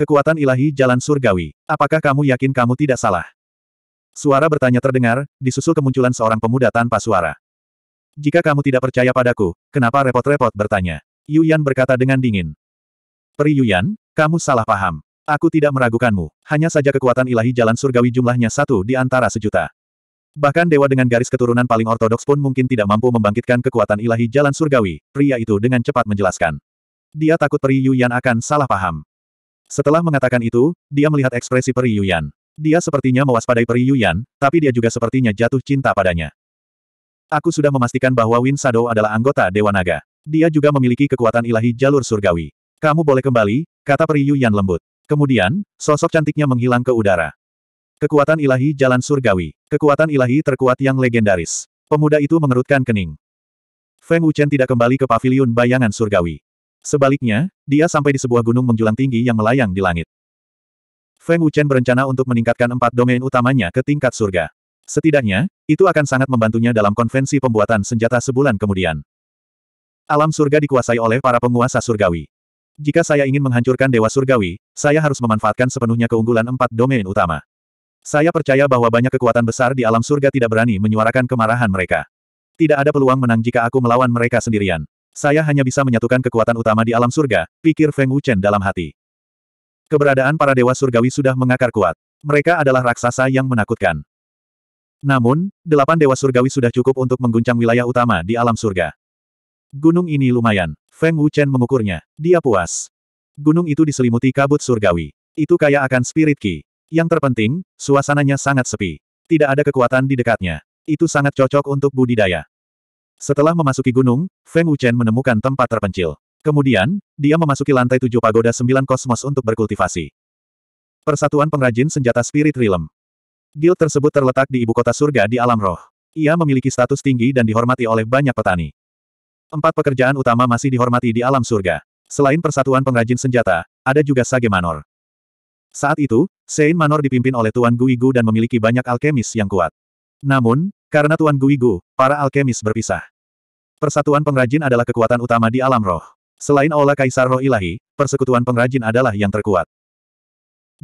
Kekuatan ilahi jalan surgawi. Apakah kamu yakin kamu tidak salah? Suara bertanya terdengar, disusul kemunculan seorang pemuda tanpa suara. Jika kamu tidak percaya padaku, kenapa repot-repot bertanya? Yuyan berkata dengan dingin. Peri Yuyan, kamu salah paham. Aku tidak meragukanmu, hanya saja kekuatan ilahi jalan surgawi jumlahnya satu di antara sejuta. Bahkan dewa dengan garis keturunan paling ortodoks pun mungkin tidak mampu membangkitkan kekuatan ilahi jalan surgawi, pria itu dengan cepat menjelaskan. Dia takut Peri Yuyan akan salah paham. Setelah mengatakan itu, dia melihat ekspresi peri Yuyan. Dia sepertinya mewaspadai Yuyan, tapi dia juga sepertinya jatuh cinta padanya. Aku sudah memastikan bahwa Win Sado adalah anggota Dewa Naga. Dia juga memiliki kekuatan ilahi jalur surgawi. Kamu boleh kembali, kata peri Yuyan lembut. Kemudian, sosok cantiknya menghilang ke udara. Kekuatan ilahi jalan surgawi. Kekuatan ilahi terkuat yang legendaris. Pemuda itu mengerutkan kening. Feng Wuchen tidak kembali ke paviliun bayangan surgawi. Sebaliknya, dia sampai di sebuah gunung menjulang tinggi yang melayang di langit. Feng Wuchen berencana untuk meningkatkan empat domain utamanya ke tingkat surga. Setidaknya, itu akan sangat membantunya dalam konvensi pembuatan senjata sebulan kemudian. Alam surga dikuasai oleh para penguasa surgawi. Jika saya ingin menghancurkan dewa surgawi, saya harus memanfaatkan sepenuhnya keunggulan empat domain utama. Saya percaya bahwa banyak kekuatan besar di alam surga tidak berani menyuarakan kemarahan mereka. Tidak ada peluang menang jika aku melawan mereka sendirian. Saya hanya bisa menyatukan kekuatan utama di alam surga, pikir Feng Wuchen dalam hati. Keberadaan para dewa surgawi sudah mengakar kuat. Mereka adalah raksasa yang menakutkan. Namun, delapan dewa surgawi sudah cukup untuk mengguncang wilayah utama di alam surga. Gunung ini lumayan. Feng Wuchen mengukurnya. Dia puas. Gunung itu diselimuti kabut surgawi. Itu kaya akan spirit ki. Yang terpenting, suasananya sangat sepi. Tidak ada kekuatan di dekatnya. Itu sangat cocok untuk budidaya. Setelah memasuki gunung, Feng Wuchen menemukan tempat terpencil. Kemudian, dia memasuki lantai tujuh pagoda sembilan kosmos untuk berkultivasi. Persatuan Pengrajin Senjata Spirit Realm. Guild tersebut terletak di ibu kota surga di alam roh. Ia memiliki status tinggi dan dihormati oleh banyak petani. Empat pekerjaan utama masih dihormati di alam surga. Selain Persatuan Pengrajin Senjata, ada juga Sage Manor. Saat itu, Sein Manor dipimpin oleh Tuan Guigu dan memiliki banyak alkemis yang kuat. Namun, karena Tuan Guigu, para alkemis berpisah. Persatuan pengrajin adalah kekuatan utama di alam roh. Selain Aula Kaisar Roh Ilahi, persekutuan pengrajin adalah yang terkuat.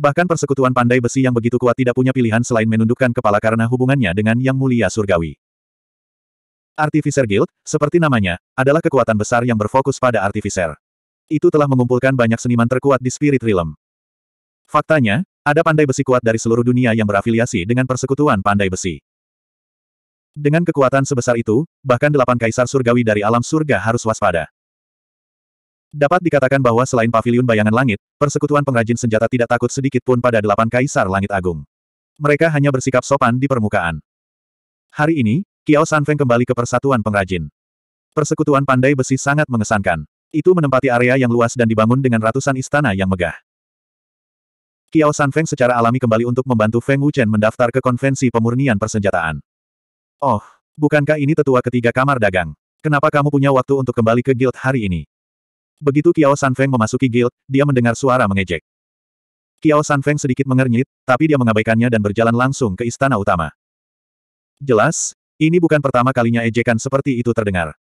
Bahkan persekutuan pandai besi yang begitu kuat tidak punya pilihan selain menundukkan kepala karena hubungannya dengan Yang Mulia Surgawi. Artificer Guild, seperti namanya, adalah kekuatan besar yang berfokus pada Artificer. Itu telah mengumpulkan banyak seniman terkuat di Spirit Realm. Faktanya, ada pandai besi kuat dari seluruh dunia yang berafiliasi dengan persekutuan pandai besi. Dengan kekuatan sebesar itu, bahkan delapan kaisar surgawi dari alam surga harus waspada. Dapat dikatakan bahwa selain pavilion bayangan langit, persekutuan pengrajin senjata tidak takut sedikit pun pada delapan kaisar langit agung. Mereka hanya bersikap sopan di permukaan. Hari ini, Kiao Sanfeng kembali ke persatuan pengrajin. Persekutuan pandai besi sangat mengesankan. Itu menempati area yang luas dan dibangun dengan ratusan istana yang megah. Kiao Sanfeng secara alami kembali untuk membantu Feng Wuchen mendaftar ke konvensi pemurnian persenjataan. Oh, bukankah ini tetua ketiga kamar dagang? Kenapa kamu punya waktu untuk kembali ke guild hari ini? Begitu Kiao Sanfeng memasuki guild, dia mendengar suara mengejek. Kiao Sanfeng sedikit mengernyit, tapi dia mengabaikannya dan berjalan langsung ke istana utama. Jelas, ini bukan pertama kalinya ejekan seperti itu terdengar.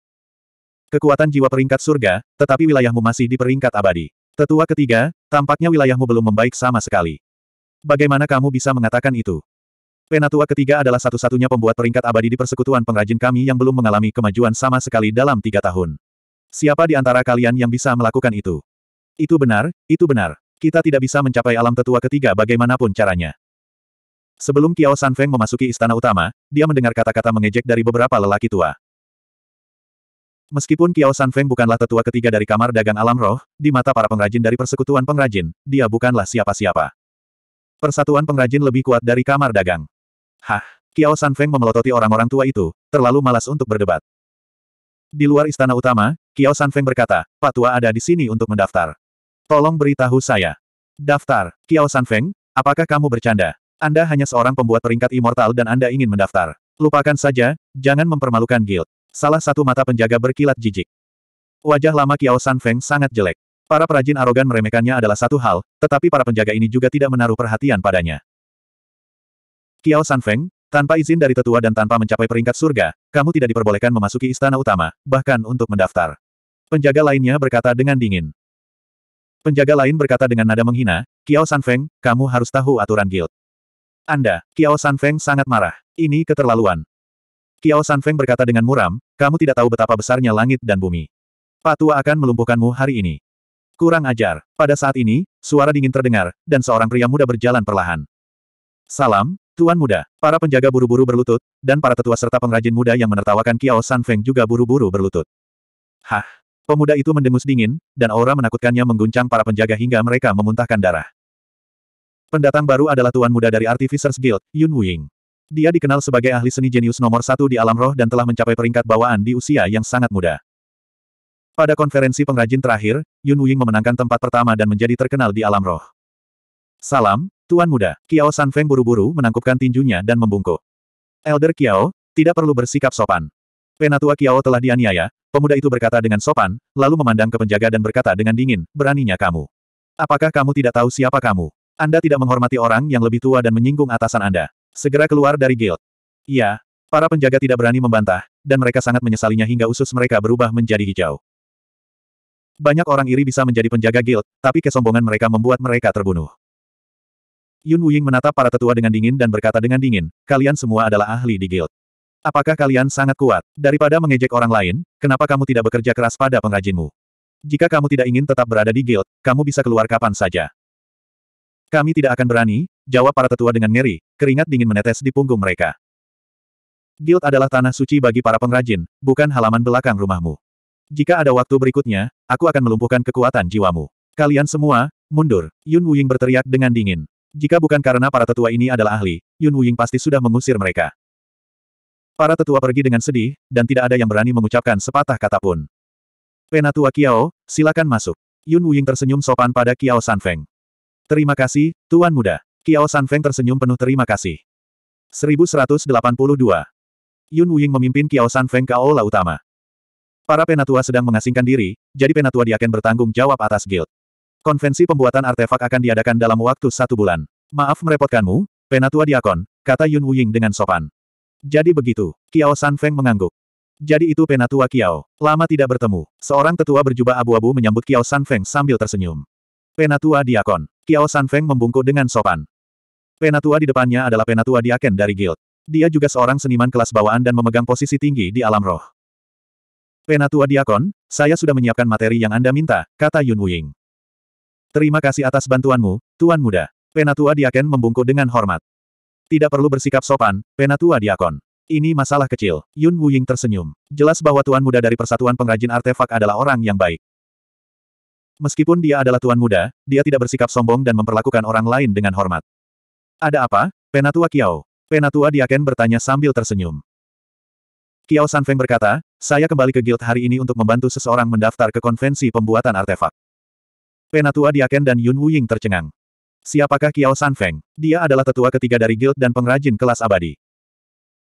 Kekuatan jiwa peringkat surga, tetapi wilayahmu masih di peringkat abadi. Tetua ketiga, tampaknya wilayahmu belum membaik sama sekali. Bagaimana kamu bisa mengatakan itu? Penatua ketiga adalah satu-satunya pembuat peringkat abadi di persekutuan pengrajin kami yang belum mengalami kemajuan sama sekali dalam tiga tahun. Siapa di antara kalian yang bisa melakukan itu? Itu benar, itu benar. Kita tidak bisa mencapai alam tetua ketiga bagaimanapun caranya. Sebelum Kiao San Feng memasuki istana utama, dia mendengar kata-kata mengejek dari beberapa lelaki tua. Meskipun Kiao San Feng bukanlah tetua ketiga dari kamar dagang alam roh, di mata para pengrajin dari persekutuan pengrajin, dia bukanlah siapa-siapa. Persatuan pengrajin lebih kuat dari kamar dagang. Hah? Kiao San Feng memelototi orang-orang tua itu, terlalu malas untuk berdebat. Di luar istana utama, Kiao San Feng berkata, Pak Tua ada di sini untuk mendaftar. Tolong beritahu saya. Daftar, Kiao San Feng, apakah kamu bercanda? Anda hanya seorang pembuat peringkat immortal dan Anda ingin mendaftar. Lupakan saja, jangan mempermalukan guild. Salah satu mata penjaga berkilat jijik. Wajah lama Kiao San Feng sangat jelek. Para perajin arogan meremehkannya adalah satu hal, tetapi para penjaga ini juga tidak menaruh perhatian padanya. Kiao Sanfeng, tanpa izin dari tetua dan tanpa mencapai peringkat surga, kamu tidak diperbolehkan memasuki istana utama, bahkan untuk mendaftar. Penjaga lainnya berkata dengan dingin. Penjaga lain berkata dengan nada menghina, Kiao Sanfeng, kamu harus tahu aturan guild. Anda, Kiao Sanfeng sangat marah. Ini keterlaluan. Kiao Sanfeng berkata dengan muram, kamu tidak tahu betapa besarnya langit dan bumi. Patua akan melumpuhkanmu hari ini. Kurang ajar. Pada saat ini, suara dingin terdengar, dan seorang pria muda berjalan perlahan. Salam, Tuan muda, para penjaga buru-buru berlutut, dan para tetua serta pengrajin muda yang menertawakan Kiao Feng juga buru-buru berlutut. Hah! Pemuda itu mendengus dingin, dan aura menakutkannya mengguncang para penjaga hingga mereka memuntahkan darah. Pendatang baru adalah tuan muda dari Artificers Guild, Yun Wuying. Dia dikenal sebagai ahli seni jenius nomor satu di alam roh dan telah mencapai peringkat bawaan di usia yang sangat muda. Pada konferensi pengrajin terakhir, Yun Wuying memenangkan tempat pertama dan menjadi terkenal di alam roh. Salam, Tuan muda, Kiao Sanfeng buru-buru menangkupkan tinjunya dan membungkuk. Elder Kiao, tidak perlu bersikap sopan. Penatua Kiao telah dianiaya, pemuda itu berkata dengan sopan, lalu memandang ke penjaga dan berkata dengan dingin, beraninya kamu. Apakah kamu tidak tahu siapa kamu? Anda tidak menghormati orang yang lebih tua dan menyinggung atasan Anda. Segera keluar dari guild. Iya, para penjaga tidak berani membantah, dan mereka sangat menyesalinya hingga usus mereka berubah menjadi hijau. Banyak orang iri bisa menjadi penjaga guild, tapi kesombongan mereka membuat mereka terbunuh. Yun Wuying menatap para tetua dengan dingin dan berkata dengan dingin, kalian semua adalah ahli di guild. Apakah kalian sangat kuat? Daripada mengejek orang lain, kenapa kamu tidak bekerja keras pada pengrajinmu? Jika kamu tidak ingin tetap berada di guild, kamu bisa keluar kapan saja. Kami tidak akan berani, jawab para tetua dengan ngeri, keringat dingin menetes di punggung mereka. Guild adalah tanah suci bagi para pengrajin, bukan halaman belakang rumahmu. Jika ada waktu berikutnya, aku akan melumpuhkan kekuatan jiwamu. Kalian semua, mundur. Yun Wuying berteriak dengan dingin. Jika bukan karena para tetua ini adalah ahli, Yun Wuying pasti sudah mengusir mereka. Para tetua pergi dengan sedih, dan tidak ada yang berani mengucapkan sepatah kata pun. Penatua Kiao, silakan masuk. Yun Wuying tersenyum sopan pada Kiao Sanfeng. Terima kasih, Tuan Muda. Kiao Sanfeng tersenyum penuh terima kasih. 1182. Yun Wuying memimpin Kiao Sanfeng ke aula utama. Para penatua sedang mengasingkan diri, jadi penatua diaken bertanggung jawab atas guild. Konvensi pembuatan artefak akan diadakan dalam waktu satu bulan. Maaf merepotkanmu, Penatua Diakon, kata Yun Wuying dengan sopan. Jadi begitu, Kiao Feng mengangguk. Jadi itu Penatua Kiao. Lama tidak bertemu. Seorang tetua berjubah abu-abu menyambut Kiao Feng sambil tersenyum. Penatua Diakon. Kiao Feng membungkuk dengan sopan. Penatua di depannya adalah Penatua Diaken dari Guild. Dia juga seorang seniman kelas bawaan dan memegang posisi tinggi di alam roh. Penatua Diakon, saya sudah menyiapkan materi yang Anda minta, kata Yun Wuying. Terima kasih atas bantuanmu, Tuan Muda. Penatua Diaken membungkuk dengan hormat. Tidak perlu bersikap sopan, Penatua Diakon. Ini masalah kecil. Yun Wuying tersenyum. Jelas bahwa Tuan Muda dari Persatuan Pengrajin Artefak adalah orang yang baik. Meskipun dia adalah Tuan Muda, dia tidak bersikap sombong dan memperlakukan orang lain dengan hormat. Ada apa, Penatua Kiao? Penatua Diaken bertanya sambil tersenyum. Kiao Sanfeng berkata, saya kembali ke guild hari ini untuk membantu seseorang mendaftar ke konvensi pembuatan artefak. Penatua Diaken dan Yun Wuying tercengang. Siapakah Kiao Sanfeng? Dia adalah tetua ketiga dari guild dan pengrajin kelas abadi.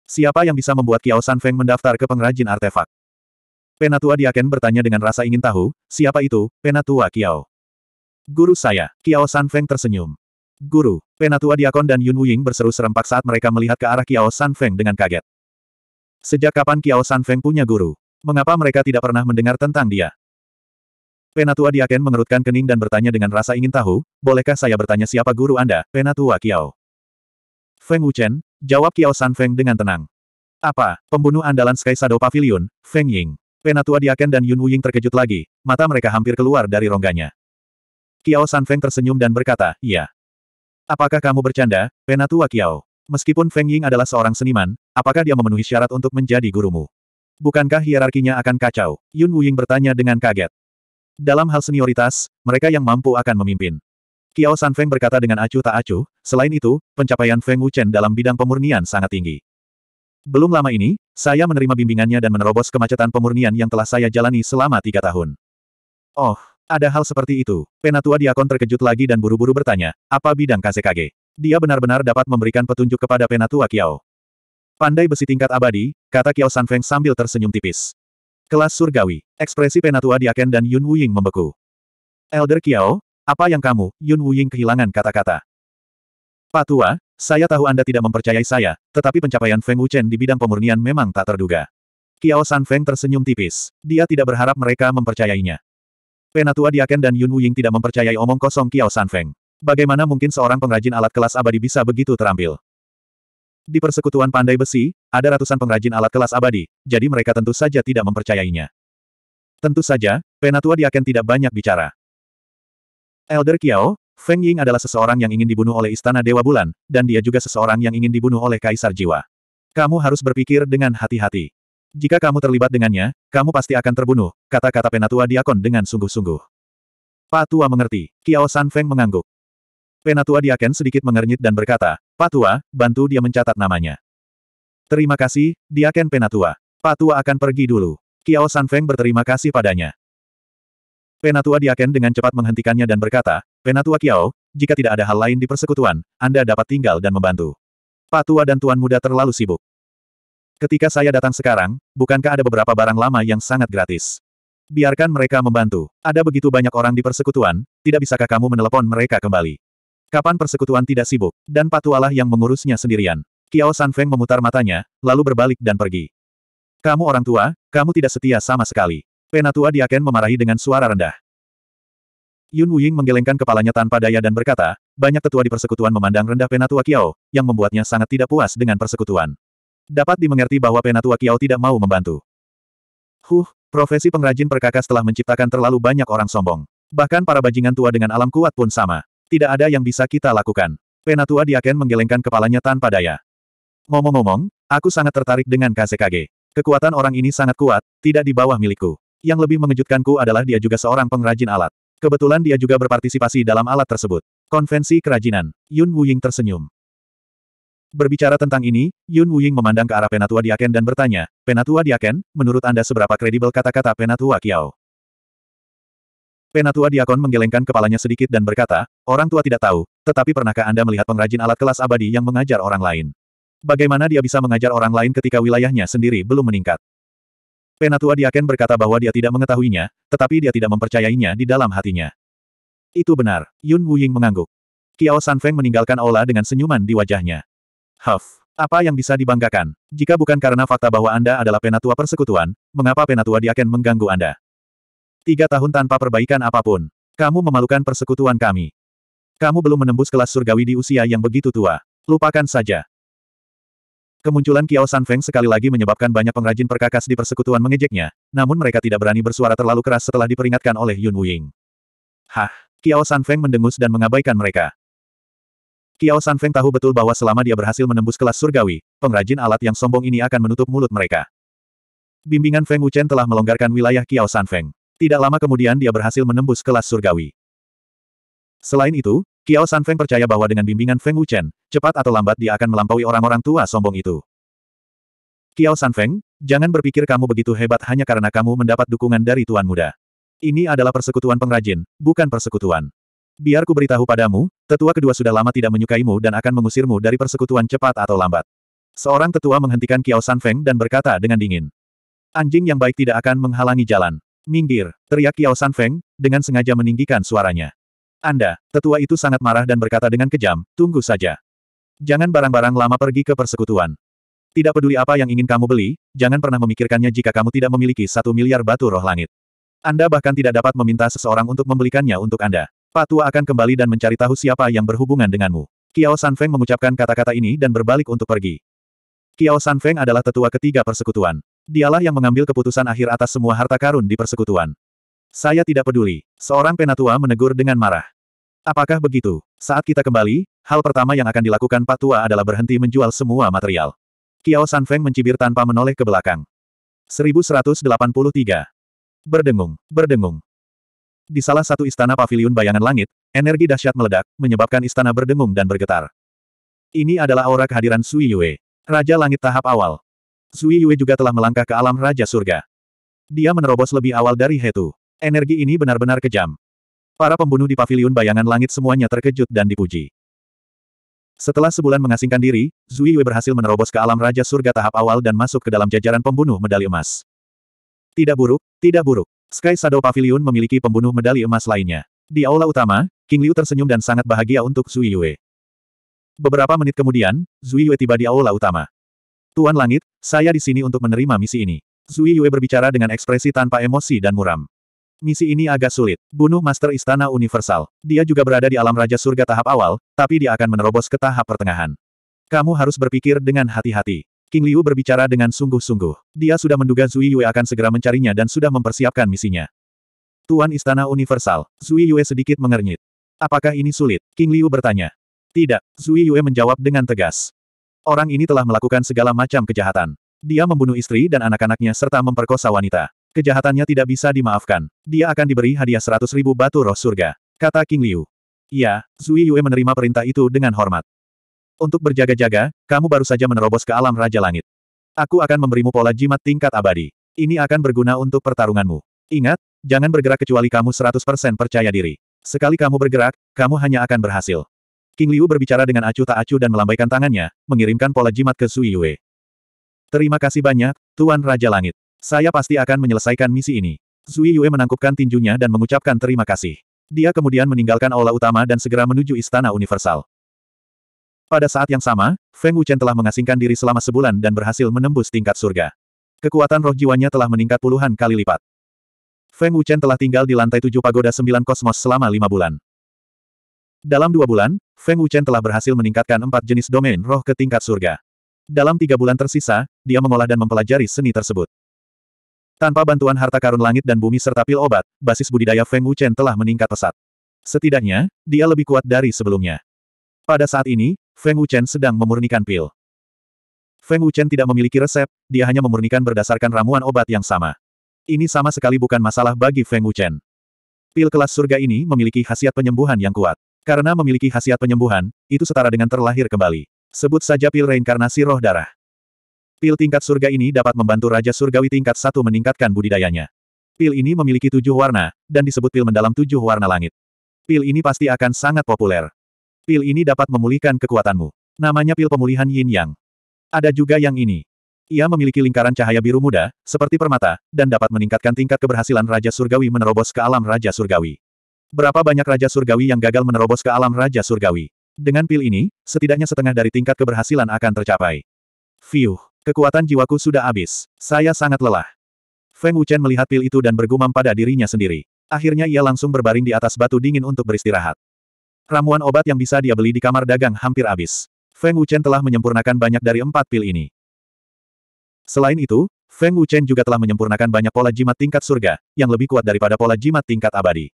Siapa yang bisa membuat Kiao Sanfeng mendaftar ke pengrajin artefak? Penatua Diaken bertanya dengan rasa ingin tahu, siapa itu, Penatua Kiao? Guru saya, Kiao Sanfeng tersenyum. Guru, Penatua Diakon dan Yun Wuying berseru serempak saat mereka melihat ke arah Kiao Sanfeng dengan kaget. Sejak kapan Kiao Sanfeng punya guru? Mengapa mereka tidak pernah mendengar tentang dia? Penatua Diaken mengerutkan kening dan bertanya dengan rasa ingin tahu, bolehkah saya bertanya siapa guru Anda, Penatua Kiao? Feng Wuchen, jawab Kiao San Feng dengan tenang. Apa, pembunuh andalan Sky Shadow Pavilion, Feng Ying. Penatua Diaken dan Yun Wuying terkejut lagi, mata mereka hampir keluar dari rongganya. Kiao San Feng tersenyum dan berkata, iya. Apakah kamu bercanda, Penatua Kiao? Meskipun Feng Ying adalah seorang seniman, apakah dia memenuhi syarat untuk menjadi gurumu? Bukankah hierarkinya akan kacau? Yun Wuying bertanya dengan kaget. Dalam hal senioritas, mereka yang mampu akan memimpin. Kiao San Feng berkata dengan acuh tak acuh, selain itu, pencapaian Feng Wuchen dalam bidang pemurnian sangat tinggi. Belum lama ini, saya menerima bimbingannya dan menerobos kemacetan pemurnian yang telah saya jalani selama tiga tahun. Oh, ada hal seperti itu. Penatua Diakon terkejut lagi dan buru-buru bertanya, apa bidang KCKG? Dia benar-benar dapat memberikan petunjuk kepada Penatua Kiao. Pandai besi tingkat abadi, kata Kiao San Feng sambil tersenyum tipis. Kelas surgawi. Ekspresi penatua Diaken dan Yun Wuying membeku. Elder Kiao, apa yang kamu, Yun Wuying kehilangan kata-kata. Patua, saya tahu Anda tidak mempercayai saya, tetapi pencapaian Feng Wuchen di bidang pemurnian memang tak terduga. Kiao San Feng tersenyum tipis. Dia tidak berharap mereka mempercayainya. Penatua Diaken dan Yun Wuying tidak mempercayai omong kosong Kiao San Feng. Bagaimana mungkin seorang pengrajin alat kelas abadi bisa begitu terampil? Di persekutuan pandai besi, ada ratusan pengrajin alat kelas abadi, jadi mereka tentu saja tidak mempercayainya. Tentu saja, Penatua Diaken tidak banyak bicara. Elder Kiao, Feng Ying adalah seseorang yang ingin dibunuh oleh Istana Dewa Bulan, dan dia juga seseorang yang ingin dibunuh oleh Kaisar Jiwa. Kamu harus berpikir dengan hati-hati. Jika kamu terlibat dengannya, kamu pasti akan terbunuh, kata-kata Penatua Diakon dengan sungguh-sungguh. Pak Tua mengerti, Kiao San Feng mengangguk. Penatua Diaken sedikit mengernyit dan berkata, Patua, bantu dia mencatat namanya. Terima kasih, dia Ken Penatua. Patua akan pergi dulu. Kiao Sanfeng berterima kasih padanya. Penatua Diaken dengan cepat menghentikannya dan berkata, Penatua Kiao, jika tidak ada hal lain di persekutuan, Anda dapat tinggal dan membantu. Patua dan Tuan Muda terlalu sibuk. Ketika saya datang sekarang, bukankah ada beberapa barang lama yang sangat gratis? Biarkan mereka membantu. Ada begitu banyak orang di persekutuan, tidak bisakah kamu menelepon mereka kembali? Kapan persekutuan tidak sibuk, dan Patualah yang mengurusnya sendirian. Kiao Sanfeng memutar matanya, lalu berbalik dan pergi. Kamu orang tua, kamu tidak setia sama sekali. Penatua Diaken memarahi dengan suara rendah. Yun Wuying menggelengkan kepalanya tanpa daya dan berkata, banyak tetua di persekutuan memandang rendah Penatua Kiao, yang membuatnya sangat tidak puas dengan persekutuan. Dapat dimengerti bahwa Penatua Kiao tidak mau membantu. Huh, profesi pengrajin perkakas telah menciptakan terlalu banyak orang sombong. Bahkan para bajingan tua dengan alam kuat pun sama. Tidak ada yang bisa kita lakukan. Penatua Diaken menggelengkan kepalanya tanpa daya. Ngomong-ngomong, aku sangat tertarik dengan KCKG. Kekuatan orang ini sangat kuat, tidak di bawah milikku. Yang lebih mengejutkanku adalah dia juga seorang pengrajin alat. Kebetulan dia juga berpartisipasi dalam alat tersebut. Konvensi kerajinan. Yun Wuying tersenyum. Berbicara tentang ini, Yun Wuying memandang ke arah Penatua Diaken dan bertanya, Penatua Diaken, menurut Anda seberapa kredibel kata-kata Penatua Kiao? Penatua Diakon menggelengkan kepalanya sedikit dan berkata, orang tua tidak tahu, tetapi pernahkah Anda melihat pengrajin alat kelas abadi yang mengajar orang lain? Bagaimana dia bisa mengajar orang lain ketika wilayahnya sendiri belum meningkat? Penatua Diaken berkata bahwa dia tidak mengetahuinya, tetapi dia tidak mempercayainya di dalam hatinya. Itu benar, Yun Wuying mengangguk. Kiao Sanfeng meninggalkan Ola dengan senyuman di wajahnya. Huff, apa yang bisa dibanggakan? Jika bukan karena fakta bahwa Anda adalah penatua persekutuan, mengapa penatua Diaken mengganggu Anda? Tiga tahun tanpa perbaikan apapun. Kamu memalukan persekutuan kami. Kamu belum menembus kelas surgawi di usia yang begitu tua. Lupakan saja. Kemunculan Kiao Sanfeng sekali lagi menyebabkan banyak pengrajin perkakas di persekutuan mengejeknya, namun mereka tidak berani bersuara terlalu keras setelah diperingatkan oleh Yun Wuying. Hah! Kiao Sanfeng mendengus dan mengabaikan mereka. Kiao Sanfeng tahu betul bahwa selama dia berhasil menembus kelas surgawi, pengrajin alat yang sombong ini akan menutup mulut mereka. Bimbingan Feng Wuchen telah melonggarkan wilayah Kiao Sanfeng. Tidak lama kemudian dia berhasil menembus kelas surgawi. Selain itu, Kiao San Feng percaya bahwa dengan bimbingan Feng Wuchen, cepat atau lambat dia akan melampaui orang-orang tua sombong itu. Kiao San Feng, jangan berpikir kamu begitu hebat hanya karena kamu mendapat dukungan dari tuan muda. Ini adalah persekutuan pengrajin, bukan persekutuan. Biar ku beritahu padamu, tetua kedua sudah lama tidak menyukaimu dan akan mengusirmu dari persekutuan cepat atau lambat. Seorang tetua menghentikan Kiao San Feng dan berkata dengan dingin. Anjing yang baik tidak akan menghalangi jalan. Minggir, teriak Kiao San Feng, dengan sengaja meninggikan suaranya. Anda, tetua itu sangat marah dan berkata dengan kejam, tunggu saja. Jangan barang-barang lama pergi ke persekutuan. Tidak peduli apa yang ingin kamu beli, jangan pernah memikirkannya jika kamu tidak memiliki satu miliar batu roh langit. Anda bahkan tidak dapat meminta seseorang untuk membelikannya untuk Anda. Patua akan kembali dan mencari tahu siapa yang berhubungan denganmu. Kiao San Feng mengucapkan kata-kata ini dan berbalik untuk pergi. Kiao San Feng adalah tetua ketiga persekutuan. Dialah yang mengambil keputusan akhir atas semua harta karun di persekutuan. Saya tidak peduli. Seorang penatua menegur dengan marah. Apakah begitu? Saat kita kembali, hal pertama yang akan dilakukan Pak Tua adalah berhenti menjual semua material. Kiao San Feng mencibir tanpa menoleh ke belakang. 1183. Berdengung, berdengung. Di salah satu istana paviliun bayangan langit, energi dahsyat meledak, menyebabkan istana berdengung dan bergetar. Ini adalah aura kehadiran Sui Yue, Raja Langit tahap awal. Zui Yue juga telah melangkah ke alam Raja Surga. Dia menerobos lebih awal dari Hetu. Energi ini benar-benar kejam. Para pembunuh di paviliun bayangan langit semuanya terkejut dan dipuji. Setelah sebulan mengasingkan diri, Zui Yue berhasil menerobos ke alam Raja Surga tahap awal dan masuk ke dalam jajaran pembunuh medali emas. Tidak buruk, tidak buruk. Sky Shadow Pavilion memiliki pembunuh medali emas lainnya. Di aula utama, King Liu tersenyum dan sangat bahagia untuk Zui Yue. Beberapa menit kemudian, Zui Yue tiba di aula utama. Tuan Langit, saya di sini untuk menerima misi ini. Zui Yue berbicara dengan ekspresi tanpa emosi dan muram. Misi ini agak sulit. Bunuh Master Istana Universal. Dia juga berada di alam Raja Surga tahap awal, tapi dia akan menerobos ke tahap pertengahan. Kamu harus berpikir dengan hati-hati. King Liu berbicara dengan sungguh-sungguh. Dia sudah menduga Zui Yue akan segera mencarinya dan sudah mempersiapkan misinya. Tuan Istana Universal, Zui Yue sedikit mengernyit. Apakah ini sulit? King Liu bertanya. Tidak, Zui Yue menjawab dengan tegas. Orang ini telah melakukan segala macam kejahatan. Dia membunuh istri dan anak-anaknya serta memperkosa wanita. Kejahatannya tidak bisa dimaafkan. Dia akan diberi hadiah seratus ribu batu roh surga. Kata King Liu. Ya, Zui Yue menerima perintah itu dengan hormat. Untuk berjaga-jaga, kamu baru saja menerobos ke alam Raja Langit. Aku akan memberimu pola jimat tingkat abadi. Ini akan berguna untuk pertarunganmu. Ingat, jangan bergerak kecuali kamu 100% percaya diri. Sekali kamu bergerak, kamu hanya akan berhasil. King Liu berbicara dengan acuh tak acuh dan melambaikan tangannya, mengirimkan pola jimat ke Sui Yue. Terima kasih banyak, Tuan Raja Langit. Saya pasti akan menyelesaikan misi ini. Sui Yue menangkupkan tinjunya dan mengucapkan terima kasih. Dia kemudian meninggalkan aula utama dan segera menuju Istana Universal. Pada saat yang sama, Feng Wuchen telah mengasingkan diri selama sebulan dan berhasil menembus tingkat surga. Kekuatan roh jiwanya telah meningkat puluhan kali lipat. Feng Wuchen telah tinggal di lantai tujuh pagoda sembilan kosmos selama lima bulan. Dalam dua bulan, Feng Wuchen telah berhasil meningkatkan empat jenis domain roh ke tingkat surga. Dalam tiga bulan tersisa, dia mengolah dan mempelajari seni tersebut. Tanpa bantuan harta karun langit dan bumi serta pil obat, basis budidaya Feng Wuchen telah meningkat pesat. Setidaknya, dia lebih kuat dari sebelumnya. Pada saat ini, Feng Wuchen sedang memurnikan pil. Feng Wuchen tidak memiliki resep, dia hanya memurnikan berdasarkan ramuan obat yang sama. Ini sama sekali bukan masalah bagi Feng Wuchen. Pil kelas surga ini memiliki khasiat penyembuhan yang kuat. Karena memiliki khasiat penyembuhan, itu setara dengan terlahir kembali. Sebut saja pil reinkarnasi roh darah. Pil tingkat surga ini dapat membantu Raja Surgawi tingkat satu meningkatkan budidayanya. Pil ini memiliki tujuh warna, dan disebut pil mendalam tujuh warna langit. Pil ini pasti akan sangat populer. Pil ini dapat memulihkan kekuatanmu. Namanya pil pemulihan yin yang. Ada juga yang ini. Ia memiliki lingkaran cahaya biru muda, seperti permata, dan dapat meningkatkan tingkat keberhasilan Raja Surgawi menerobos ke alam Raja Surgawi. Berapa banyak Raja Surgawi yang gagal menerobos ke alam Raja Surgawi? Dengan pil ini, setidaknya setengah dari tingkat keberhasilan akan tercapai. Fiuh, kekuatan jiwaku sudah habis. Saya sangat lelah. Feng Wuchen melihat pil itu dan bergumam pada dirinya sendiri. Akhirnya ia langsung berbaring di atas batu dingin untuk beristirahat. Ramuan obat yang bisa dia beli di kamar dagang hampir habis. Feng Wuchen telah menyempurnakan banyak dari empat pil ini. Selain itu, Feng Wuchen juga telah menyempurnakan banyak pola jimat tingkat surga, yang lebih kuat daripada pola jimat tingkat abadi.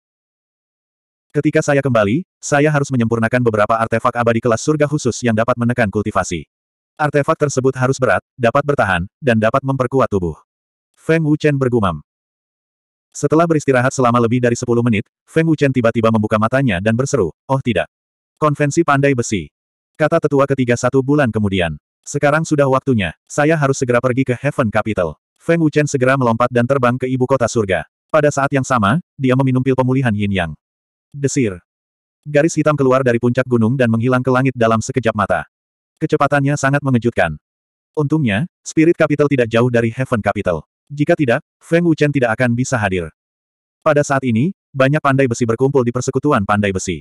Ketika saya kembali, saya harus menyempurnakan beberapa artefak abadi kelas surga khusus yang dapat menekan kultivasi. Artefak tersebut harus berat, dapat bertahan, dan dapat memperkuat tubuh. Feng Wuchen bergumam. Setelah beristirahat selama lebih dari 10 menit, Feng Wuchen tiba-tiba membuka matanya dan berseru, Oh tidak. Konvensi pandai besi. Kata tetua ketiga satu bulan kemudian. Sekarang sudah waktunya, saya harus segera pergi ke Heaven Capital. Feng Wuchen segera melompat dan terbang ke ibu kota surga. Pada saat yang sama, dia meminum pil pemulihan yin yang. Desir. Garis hitam keluar dari puncak gunung dan menghilang ke langit dalam sekejap mata. Kecepatannya sangat mengejutkan. Untungnya, Spirit Capital tidak jauh dari Heaven Capital. Jika tidak, Feng Wuchen tidak akan bisa hadir. Pada saat ini, banyak pandai besi berkumpul di persekutuan pandai besi.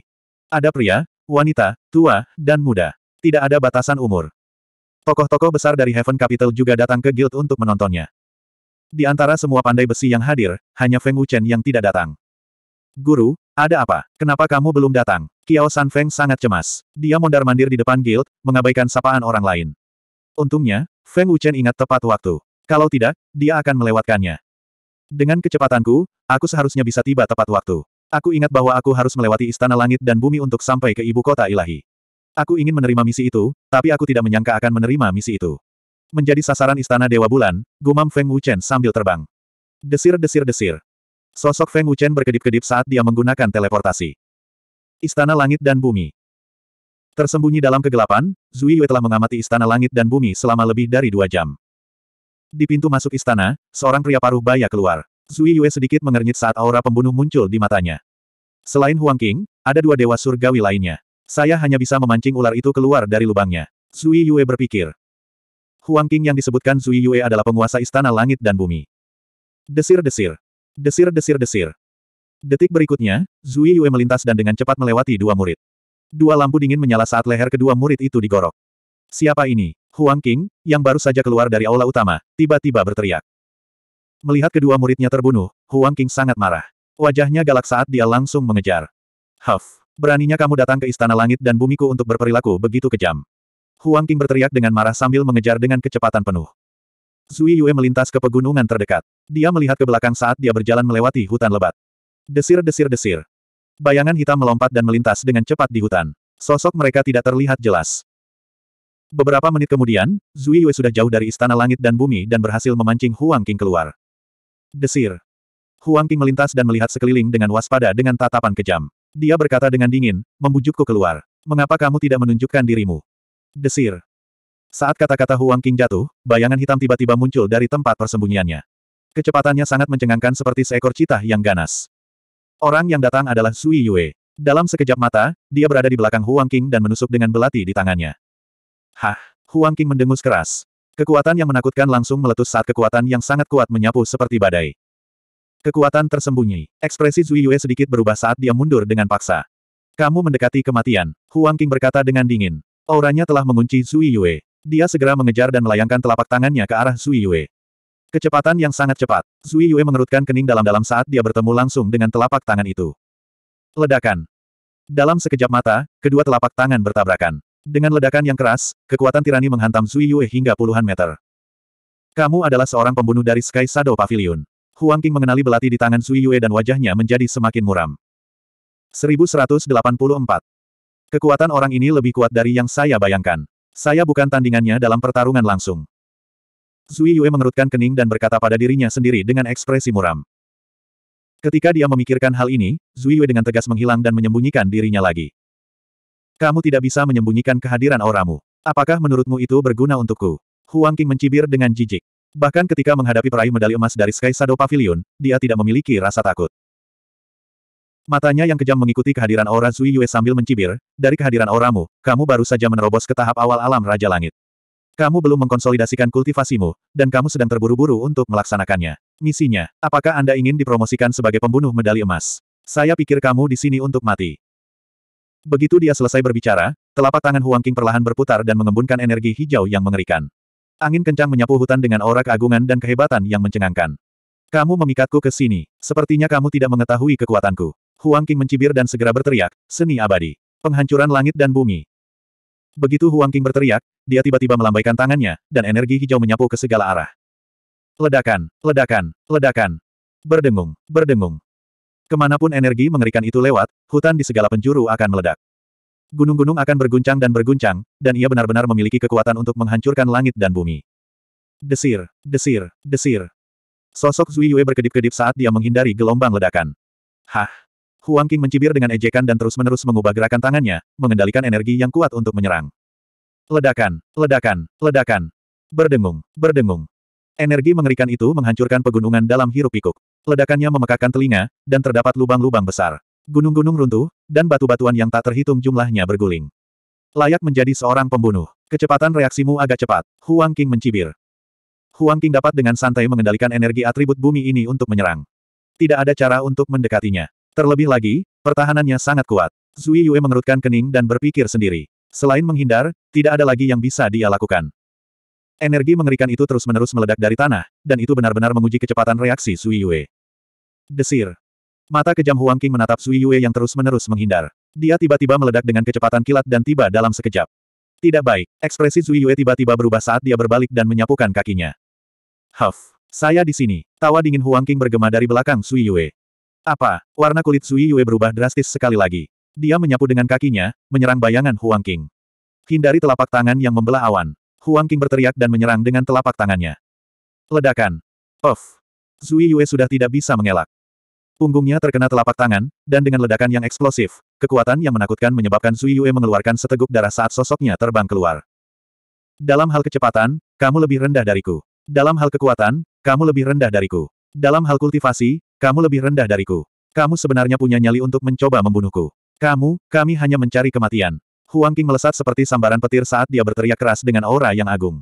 Ada pria, wanita, tua, dan muda. Tidak ada batasan umur. Tokoh-tokoh besar dari Heaven Capital juga datang ke guild untuk menontonnya. Di antara semua pandai besi yang hadir, hanya Feng Wuchen yang tidak datang. Guru, ada apa? Kenapa kamu belum datang? Kiao San Feng sangat cemas. Dia mondar-mandir di depan guild, mengabaikan sapaan orang lain. Untungnya, Feng Wuchen ingat tepat waktu. Kalau tidak, dia akan melewatkannya. Dengan kecepatanku, aku seharusnya bisa tiba tepat waktu. Aku ingat bahwa aku harus melewati istana langit dan bumi untuk sampai ke ibu kota ilahi. Aku ingin menerima misi itu, tapi aku tidak menyangka akan menerima misi itu. Menjadi sasaran istana Dewa Bulan, gumam Feng Wuchen sambil terbang. Desir-desir-desir. Sosok Feng Wuchen berkedip-kedip saat dia menggunakan teleportasi. Istana Langit dan Bumi Tersembunyi dalam kegelapan, Zui Yue telah mengamati Istana Langit dan Bumi selama lebih dari dua jam. Di pintu masuk istana, seorang pria paruh baya keluar. Zui Yue sedikit mengernyit saat aura pembunuh muncul di matanya. Selain Huang King, ada dua dewa surgawi lainnya. Saya hanya bisa memancing ular itu keluar dari lubangnya. Zui Yue berpikir. Huang King yang disebutkan Zui Yue adalah penguasa istana langit dan bumi. Desir-desir. Desir-desir-desir. Detik berikutnya, Zui Yue melintas dan dengan cepat melewati dua murid. Dua lampu dingin menyala saat leher kedua murid itu digorok. Siapa ini? Huang King, yang baru saja keluar dari aula utama, tiba-tiba berteriak. Melihat kedua muridnya terbunuh, Huang King sangat marah. Wajahnya galak saat dia langsung mengejar. Huff, beraninya kamu datang ke istana langit dan bumiku untuk berperilaku begitu kejam. Huang King berteriak dengan marah sambil mengejar dengan kecepatan penuh. Zui Yue melintas ke pegunungan terdekat. Dia melihat ke belakang saat dia berjalan melewati hutan lebat. Desir-desir-desir. Bayangan hitam melompat dan melintas dengan cepat di hutan. Sosok mereka tidak terlihat jelas. Beberapa menit kemudian, Zui Yue sudah jauh dari istana langit dan bumi dan berhasil memancing Huang Qing keluar. Desir. Huang Qing melintas dan melihat sekeliling dengan waspada dengan tatapan kejam. Dia berkata dengan dingin, membujukku keluar. Mengapa kamu tidak menunjukkan dirimu? Desir. Saat kata-kata Huang King jatuh, bayangan hitam tiba-tiba muncul dari tempat persembunyiannya. Kecepatannya sangat mencengangkan seperti seekor citah yang ganas. Orang yang datang adalah Sui Yue. Dalam sekejap mata, dia berada di belakang Huang King dan menusuk dengan belati di tangannya. Hah! Huang King mendengus keras. Kekuatan yang menakutkan langsung meletus saat kekuatan yang sangat kuat menyapu seperti badai. Kekuatan tersembunyi. Ekspresi Zui Yue sedikit berubah saat dia mundur dengan paksa. Kamu mendekati kematian, Huang King berkata dengan dingin. Auranya telah mengunci Zui Yue. Dia segera mengejar dan melayangkan telapak tangannya ke arah Sui Yue. Kecepatan yang sangat cepat. Sui Yue mengerutkan kening dalam-dalam saat dia bertemu langsung dengan telapak tangan itu. Ledakan. Dalam sekejap mata, kedua telapak tangan bertabrakan. Dengan ledakan yang keras, kekuatan tirani menghantam Sui Yue hingga puluhan meter. Kamu adalah seorang pembunuh dari Sky Shadow Pavilion. Huang Qing mengenali belati di tangan Sui Yue dan wajahnya menjadi semakin muram. 1184. Kekuatan orang ini lebih kuat dari yang saya bayangkan. Saya bukan tandingannya dalam pertarungan langsung. Zui Yue mengerutkan kening dan berkata pada dirinya sendiri dengan ekspresi muram. Ketika dia memikirkan hal ini, Zui Yue dengan tegas menghilang dan menyembunyikan dirinya lagi. Kamu tidak bisa menyembunyikan kehadiran auramu. Apakah menurutmu itu berguna untukku? Huang Qing mencibir dengan jijik. Bahkan ketika menghadapi peraih medali emas dari Sky Shadow Pavilion, dia tidak memiliki rasa takut. Matanya yang kejam mengikuti kehadiran aura Zui Yue sambil mencibir, dari kehadiran auramu, kamu baru saja menerobos ke tahap awal alam Raja Langit. Kamu belum mengkonsolidasikan kultivasimu, dan kamu sedang terburu-buru untuk melaksanakannya. Misinya, apakah Anda ingin dipromosikan sebagai pembunuh medali emas? Saya pikir kamu di sini untuk mati. Begitu dia selesai berbicara, telapak tangan Huang King perlahan berputar dan mengembunkan energi hijau yang mengerikan. Angin kencang menyapu hutan dengan aura keagungan dan kehebatan yang mencengangkan. Kamu memikatku ke sini, sepertinya kamu tidak mengetahui kekuatanku. Huang Qing mencibir dan segera berteriak, seni abadi. Penghancuran langit dan bumi. Begitu Huang Qing berteriak, dia tiba-tiba melambaikan tangannya, dan energi hijau menyapu ke segala arah. Ledakan, ledakan, ledakan. Berdengung, berdengung. Kemanapun energi mengerikan itu lewat, hutan di segala penjuru akan meledak. Gunung-gunung akan berguncang dan berguncang, dan ia benar-benar memiliki kekuatan untuk menghancurkan langit dan bumi. Desir, desir, desir. Sosok Zui Yue berkedip-kedip saat dia menghindari gelombang ledakan. Hah! Huang King mencibir dengan ejekan dan terus-menerus mengubah gerakan tangannya, mengendalikan energi yang kuat untuk menyerang. Ledakan, ledakan, ledakan. Berdengung, berdengung. Energi mengerikan itu menghancurkan pegunungan dalam hiruk-pikuk. Ledakannya memekakan telinga, dan terdapat lubang-lubang besar. Gunung-gunung runtuh, dan batu-batuan yang tak terhitung jumlahnya berguling. Layak menjadi seorang pembunuh. Kecepatan reaksimu agak cepat. Huang King mencibir. Huang King dapat dengan santai mengendalikan energi atribut bumi ini untuk menyerang. Tidak ada cara untuk mendekatinya. Terlebih lagi, pertahanannya sangat kuat. Zui Yue mengerutkan kening dan berpikir sendiri. Selain menghindar, tidak ada lagi yang bisa dia lakukan. Energi mengerikan itu terus-menerus meledak dari tanah, dan itu benar-benar menguji kecepatan reaksi Zui Yue. Desir. Mata kejam Huang King menatap Zui Yue yang terus-menerus menghindar. Dia tiba-tiba meledak dengan kecepatan kilat dan tiba dalam sekejap. Tidak baik, ekspresi Zui Yue tiba-tiba berubah saat dia berbalik dan menyapukan kakinya. Huff, saya di sini. Tawa dingin Huang King bergema dari belakang Sui Yue. Apa? Warna kulit Sui Yue berubah drastis sekali lagi. Dia menyapu dengan kakinya, menyerang bayangan Huang King. Hindari telapak tangan yang membelah awan. Huang King berteriak dan menyerang dengan telapak tangannya. Ledakan. Of. Zui Yue sudah tidak bisa mengelak. Punggungnya terkena telapak tangan, dan dengan ledakan yang eksplosif, kekuatan yang menakutkan menyebabkan Zui Yue mengeluarkan seteguk darah saat sosoknya terbang keluar. Dalam hal kecepatan, kamu lebih rendah dariku. Dalam hal kekuatan, kamu lebih rendah dariku. Dalam hal kultivasi, kamu lebih rendah dariku. Kamu sebenarnya punya nyali untuk mencoba membunuhku. Kamu, kami hanya mencari kematian. Huang King melesat seperti sambaran petir saat dia berteriak keras dengan aura yang agung.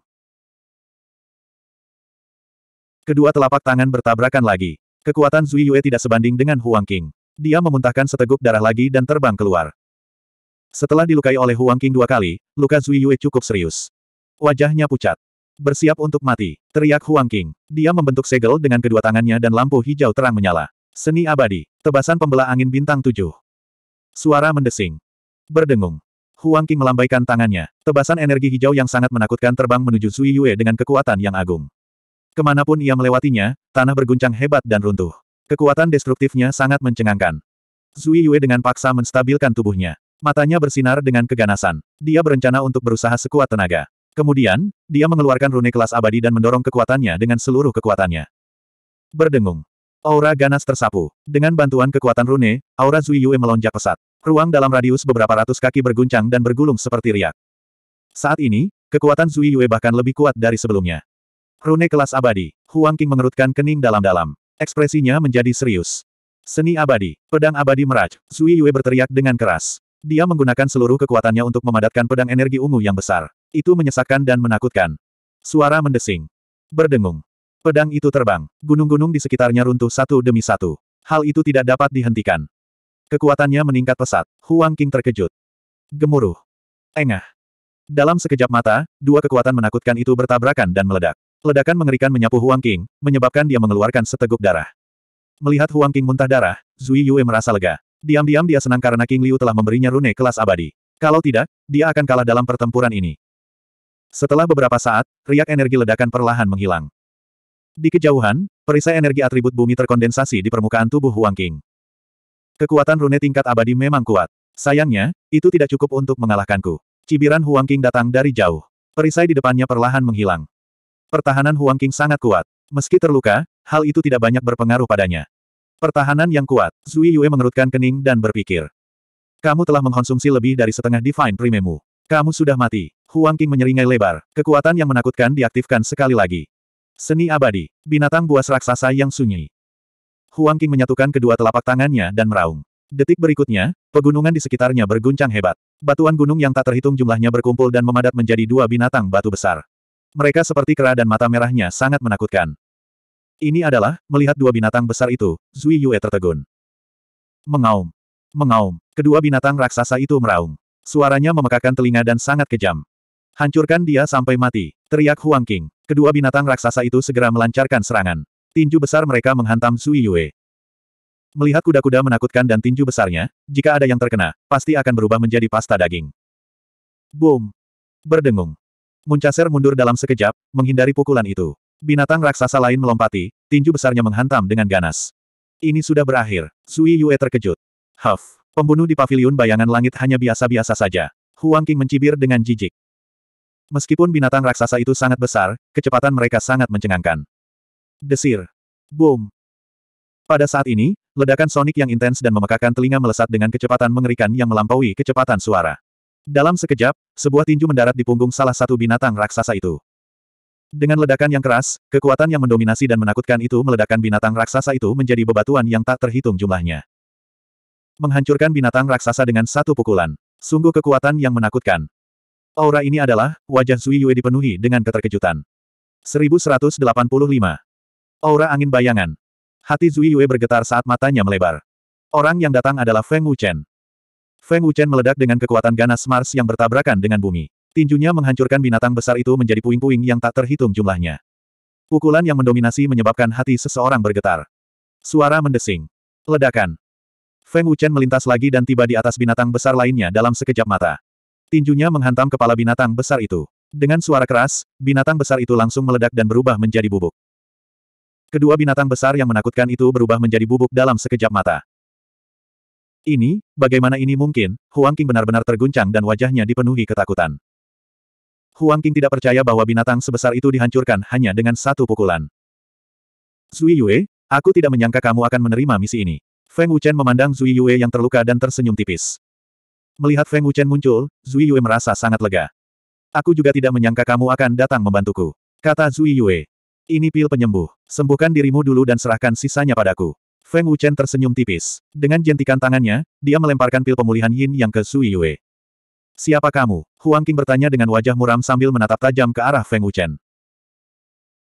Kedua telapak tangan bertabrakan lagi. Kekuatan Zui Yue tidak sebanding dengan Huang King. Dia memuntahkan seteguk darah lagi dan terbang keluar. Setelah dilukai oleh Huang King dua kali, luka Zui Yue cukup serius. Wajahnya pucat. Bersiap untuk mati, teriak Huang King. Dia membentuk segel dengan kedua tangannya dan lampu hijau terang menyala. Seni abadi, tebasan pembela angin bintang tujuh. Suara mendesing. Berdengung. Huang King melambaikan tangannya. Tebasan energi hijau yang sangat menakutkan terbang menuju Sui Yue dengan kekuatan yang agung. Kemanapun ia melewatinya, tanah berguncang hebat dan runtuh. Kekuatan destruktifnya sangat mencengangkan. Zui Yue dengan paksa menstabilkan tubuhnya. Matanya bersinar dengan keganasan. Dia berencana untuk berusaha sekuat tenaga. Kemudian, dia mengeluarkan rune kelas abadi dan mendorong kekuatannya dengan seluruh kekuatannya. Berdengung. Aura ganas tersapu. Dengan bantuan kekuatan rune, aura Zui Yue melonjak pesat. Ruang dalam radius beberapa ratus kaki berguncang dan bergulung seperti riak. Saat ini, kekuatan Zui Yue bahkan lebih kuat dari sebelumnya. Rune kelas abadi. Huang Qing mengerutkan kening dalam-dalam. Ekspresinya menjadi serius. Seni abadi. Pedang abadi meraj. Zui Yue berteriak dengan keras. Dia menggunakan seluruh kekuatannya untuk memadatkan pedang energi ungu yang besar. Itu menyesakkan dan menakutkan. Suara mendesing. Berdengung. Pedang itu terbang. Gunung-gunung di sekitarnya runtuh satu demi satu. Hal itu tidak dapat dihentikan. Kekuatannya meningkat pesat. Huang King terkejut. Gemuruh. Engah. Dalam sekejap mata, dua kekuatan menakutkan itu bertabrakan dan meledak. Ledakan mengerikan menyapu Huang King, menyebabkan dia mengeluarkan seteguk darah. Melihat Huang King muntah darah, Zui Yue merasa lega. Diam-diam dia senang karena King Liu telah memberinya rune kelas abadi. Kalau tidak, dia akan kalah dalam pertempuran ini. Setelah beberapa saat, riak energi ledakan perlahan menghilang. Di kejauhan, perisai energi atribut bumi terkondensasi di permukaan tubuh Huang King. Kekuatan rune tingkat abadi memang kuat. Sayangnya, itu tidak cukup untuk mengalahkanku. Cibiran Huang King datang dari jauh. Perisai di depannya perlahan menghilang. Pertahanan Huang King sangat kuat. Meski terluka, hal itu tidak banyak berpengaruh padanya. Pertahanan yang kuat, Zui Yue mengerutkan kening dan berpikir. Kamu telah mengkonsumsi lebih dari setengah Divine Primemu. Kamu sudah mati. Huang King menyeringai lebar, kekuatan yang menakutkan diaktifkan sekali lagi. Seni abadi, binatang buas raksasa yang sunyi. Huang King menyatukan kedua telapak tangannya dan meraung. Detik berikutnya, pegunungan di sekitarnya berguncang hebat. Batuan gunung yang tak terhitung jumlahnya berkumpul dan memadat menjadi dua binatang batu besar. Mereka seperti kera dan mata merahnya sangat menakutkan. Ini adalah, melihat dua binatang besar itu, Zui Yue tertegun. Mengaum. Mengaum. Kedua binatang raksasa itu meraung. Suaranya memekakan telinga dan sangat kejam. Hancurkan dia sampai mati, teriak Huang King. Kedua binatang raksasa itu segera melancarkan serangan. Tinju besar mereka menghantam Sui Yue. Melihat kuda-kuda menakutkan dan tinju besarnya, jika ada yang terkena, pasti akan berubah menjadi pasta daging. Boom! Berdengung. Muncaser mundur dalam sekejap, menghindari pukulan itu. Binatang raksasa lain melompati, tinju besarnya menghantam dengan ganas. Ini sudah berakhir. Sui Yue terkejut. Huff! Pembunuh di paviliun bayangan langit hanya biasa-biasa saja. Huang Qing mencibir dengan jijik. Meskipun binatang raksasa itu sangat besar, kecepatan mereka sangat mencengangkan. Desir. Boom. Pada saat ini, ledakan sonik yang intens dan memekakan telinga melesat dengan kecepatan mengerikan yang melampaui kecepatan suara. Dalam sekejap, sebuah tinju mendarat di punggung salah satu binatang raksasa itu. Dengan ledakan yang keras, kekuatan yang mendominasi dan menakutkan itu meledakan binatang raksasa itu menjadi bebatuan yang tak terhitung jumlahnya. Menghancurkan binatang raksasa dengan satu pukulan. Sungguh kekuatan yang menakutkan. Aura ini adalah, wajah Zui Yue dipenuhi dengan keterkejutan. 1185. Aura angin bayangan. Hati Zui Yue bergetar saat matanya melebar. Orang yang datang adalah Feng Wuchen. Feng Wuchen meledak dengan kekuatan ganas Mars yang bertabrakan dengan bumi. Tinjunya menghancurkan binatang besar itu menjadi puing-puing yang tak terhitung jumlahnya. Pukulan yang mendominasi menyebabkan hati seseorang bergetar. Suara mendesing. Ledakan. Feng Wuchen melintas lagi dan tiba di atas binatang besar lainnya dalam sekejap mata. Tinjunya menghantam kepala binatang besar itu. Dengan suara keras, binatang besar itu langsung meledak dan berubah menjadi bubuk. Kedua binatang besar yang menakutkan itu berubah menjadi bubuk dalam sekejap mata. Ini, bagaimana ini mungkin? Huang King benar-benar terguncang dan wajahnya dipenuhi ketakutan. Huang King tidak percaya bahwa binatang sebesar itu dihancurkan hanya dengan satu pukulan. Zui Yue, aku tidak menyangka kamu akan menerima misi ini. Feng Wuchen memandang Zui Yue yang terluka dan tersenyum tipis. Melihat Feng Wuchen muncul, Zui Yue merasa sangat lega. Aku juga tidak menyangka kamu akan datang membantuku. Kata Zui Yue. Ini pil penyembuh. Sembuhkan dirimu dulu dan serahkan sisanya padaku. Feng Wuchen tersenyum tipis. Dengan jentikan tangannya, dia melemparkan pil pemulihan yin yang ke Zui Yue. Siapa kamu? Huang Qing bertanya dengan wajah muram sambil menatap tajam ke arah Feng Wuchen.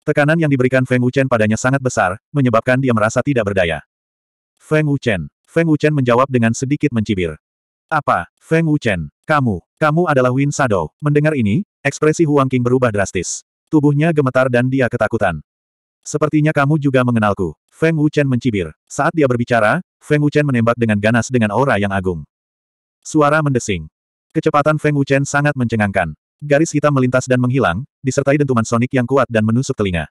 Tekanan yang diberikan Feng Wuchen padanya sangat besar, menyebabkan dia merasa tidak berdaya. Feng Wuchen. Feng Wuchen menjawab dengan sedikit mencibir. Apa, Feng Wuchen, kamu, kamu adalah Win Sado. Mendengar ini, ekspresi Huang Qing berubah drastis. Tubuhnya gemetar dan dia ketakutan. Sepertinya kamu juga mengenalku. Feng Wuchen mencibir. Saat dia berbicara, Feng Wuchen menembak dengan ganas dengan aura yang agung. Suara mendesing. Kecepatan Feng Wuchen sangat mencengangkan. Garis hitam melintas dan menghilang, disertai dentuman sonik yang kuat dan menusuk telinga.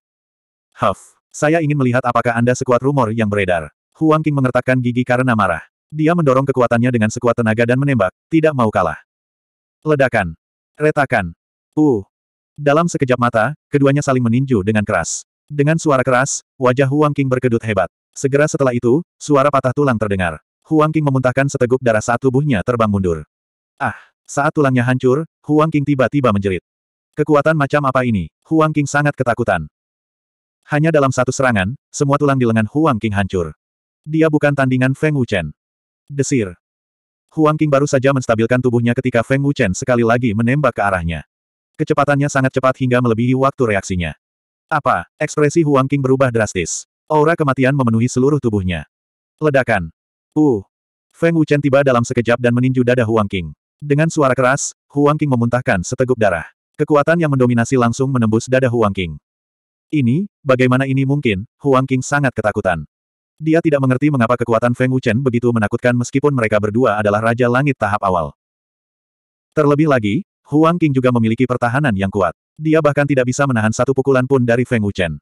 Huff, saya ingin melihat apakah Anda sekuat rumor yang beredar. Huang King mengertakkan gigi karena marah. Dia mendorong kekuatannya dengan sekuat tenaga dan menembak, tidak mau kalah. Ledakan. Retakan. Uh. Dalam sekejap mata, keduanya saling meninju dengan keras. Dengan suara keras, wajah Huang King berkedut hebat. Segera setelah itu, suara patah tulang terdengar. Huang King memuntahkan seteguk darah saat tubuhnya terbang mundur. Ah! Saat tulangnya hancur, Huang King tiba-tiba menjerit. Kekuatan macam apa ini? Huang King sangat ketakutan. Hanya dalam satu serangan, semua tulang di lengan Huang King hancur. Dia bukan tandingan Feng Wuchen. Desir. Huang King baru saja menstabilkan tubuhnya ketika Feng Wuchen sekali lagi menembak ke arahnya. Kecepatannya sangat cepat hingga melebihi waktu reaksinya. Apa? Ekspresi Huang King berubah drastis. Aura kematian memenuhi seluruh tubuhnya. Ledakan. Uh. Feng Wuchen tiba dalam sekejap dan meninju dada Huang King. Dengan suara keras, Huang King memuntahkan seteguk darah. Kekuatan yang mendominasi langsung menembus dada Huang King. Ini, bagaimana ini mungkin, Huang King sangat ketakutan. Dia tidak mengerti mengapa kekuatan Feng Wuchen begitu menakutkan meskipun mereka berdua adalah Raja Langit tahap awal. Terlebih lagi, Huang King juga memiliki pertahanan yang kuat. Dia bahkan tidak bisa menahan satu pukulan pun dari Feng Wuchen.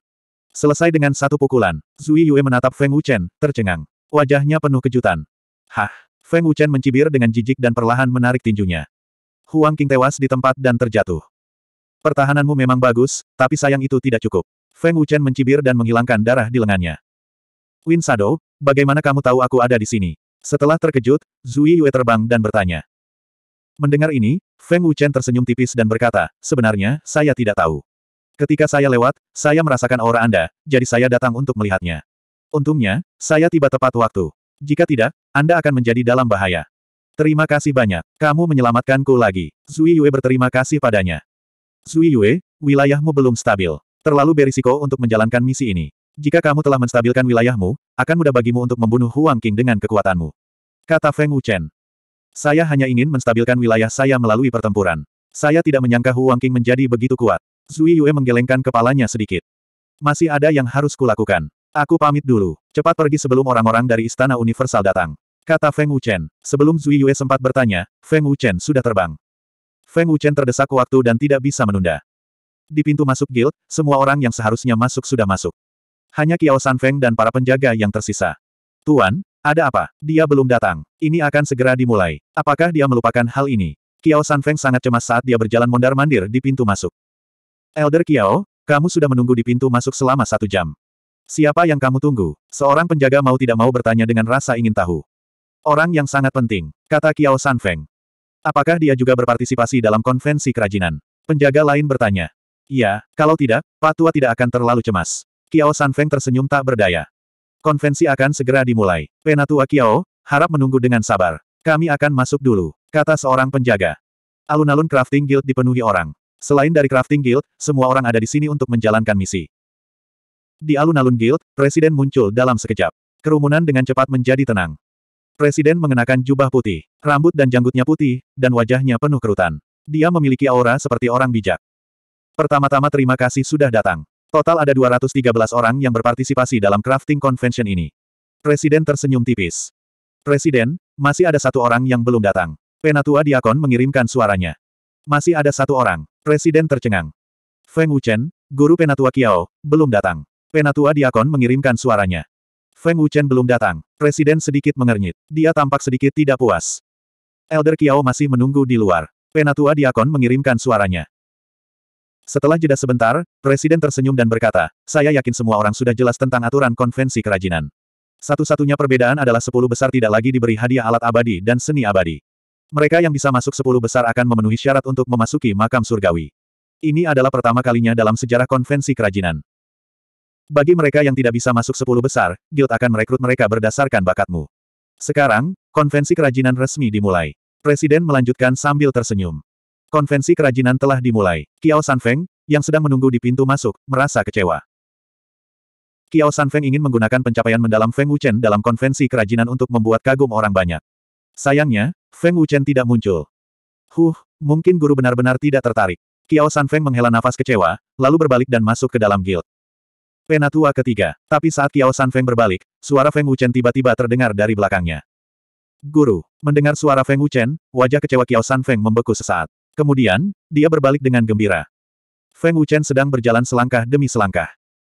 Selesai dengan satu pukulan, Zui Yue menatap Feng Wuchen, tercengang. Wajahnya penuh kejutan. Hah! Feng Wuchen mencibir dengan jijik dan perlahan menarik tinjunya. Huang King tewas di tempat dan terjatuh. Pertahananmu memang bagus, tapi sayang itu tidak cukup. Feng Wuchen mencibir dan menghilangkan darah di lengannya. Win Shadow, bagaimana kamu tahu aku ada di sini? Setelah terkejut, Zui Yue terbang dan bertanya. Mendengar ini, Feng Wuchen tersenyum tipis dan berkata, sebenarnya, saya tidak tahu. Ketika saya lewat, saya merasakan aura Anda, jadi saya datang untuk melihatnya. Untungnya, saya tiba tepat waktu. Jika tidak, Anda akan menjadi dalam bahaya. Terima kasih banyak. Kamu menyelamatkanku lagi. Zui Yue berterima kasih padanya. Zui Yue, wilayahmu belum stabil. Terlalu berisiko untuk menjalankan misi ini. Jika kamu telah menstabilkan wilayahmu, akan mudah bagimu untuk membunuh Huang King dengan kekuatanmu. Kata Feng Wuchen. Saya hanya ingin menstabilkan wilayah saya melalui pertempuran. Saya tidak menyangka Huang King menjadi begitu kuat. Zui Yue menggelengkan kepalanya sedikit. Masih ada yang harus kulakukan. Aku pamit dulu. Cepat pergi sebelum orang-orang dari Istana Universal datang. Kata Feng Wuchen. Sebelum Zui Yue sempat bertanya, Feng Wuchen sudah terbang. Feng Wuchen terdesak waktu dan tidak bisa menunda. Di pintu masuk guild, semua orang yang seharusnya masuk sudah masuk. Hanya Kiao Sanfeng dan para penjaga yang tersisa. Tuan, ada apa? Dia belum datang. Ini akan segera dimulai. Apakah dia melupakan hal ini? Kiao Sanfeng sangat cemas saat dia berjalan mondar-mandir di pintu masuk. Elder Kiao, kamu sudah menunggu di pintu masuk selama satu jam. Siapa yang kamu tunggu? Seorang penjaga mau tidak mau bertanya dengan rasa ingin tahu. Orang yang sangat penting, kata Kiao Sanfeng. Apakah dia juga berpartisipasi dalam konvensi kerajinan? Penjaga lain bertanya. Iya, kalau tidak, Patua tidak akan terlalu cemas. Kiao Sanfeng tersenyum tak berdaya. Konvensi akan segera dimulai. Penatua Kiao, harap menunggu dengan sabar. Kami akan masuk dulu, kata seorang penjaga. Alun-alun crafting guild dipenuhi orang. Selain dari crafting guild, semua orang ada di sini untuk menjalankan misi. Di alun-alun guild, presiden muncul dalam sekejap. Kerumunan dengan cepat menjadi tenang. Presiden mengenakan jubah putih, rambut dan janggutnya putih, dan wajahnya penuh kerutan. Dia memiliki aura seperti orang bijak. Pertama-tama terima kasih sudah datang. Total ada 213 orang yang berpartisipasi dalam crafting convention ini. Presiden tersenyum tipis. Presiden, masih ada satu orang yang belum datang. Penatua Diakon mengirimkan suaranya. Masih ada satu orang. Presiden tercengang. Feng Wuchen, guru Penatua Kiao, belum datang. Penatua Diakon mengirimkan suaranya. Feng Wuchen belum datang. Presiden sedikit mengernyit. Dia tampak sedikit tidak puas. Elder Kiao masih menunggu di luar. Penatua Diakon mengirimkan suaranya. Setelah jeda sebentar, Presiden tersenyum dan berkata, saya yakin semua orang sudah jelas tentang aturan konvensi kerajinan. Satu-satunya perbedaan adalah sepuluh besar tidak lagi diberi hadiah alat abadi dan seni abadi. Mereka yang bisa masuk sepuluh besar akan memenuhi syarat untuk memasuki makam surgawi. Ini adalah pertama kalinya dalam sejarah konvensi kerajinan. Bagi mereka yang tidak bisa masuk sepuluh besar, guild akan merekrut mereka berdasarkan bakatmu. Sekarang, konvensi kerajinan resmi dimulai. Presiden melanjutkan sambil tersenyum. Konvensi kerajinan telah dimulai. Kiao Sanfeng, yang sedang menunggu di pintu masuk, merasa kecewa. Kiao Sanfeng ingin menggunakan pencapaian mendalam Feng Wuchen dalam konvensi kerajinan untuk membuat kagum orang banyak. Sayangnya, Feng Wuchen tidak muncul. Huh, mungkin guru benar-benar tidak tertarik. Kiao Sanfeng menghela nafas kecewa, lalu berbalik dan masuk ke dalam guild. Penatua ketiga. Tapi saat Kiao Sanfeng berbalik, suara Feng Wuchen tiba-tiba terdengar dari belakangnya. Guru, mendengar suara Feng Wuchen, wajah kecewa Kiao Sanfeng membeku sesaat. Kemudian, dia berbalik dengan gembira. Feng Wuchen sedang berjalan selangkah demi selangkah.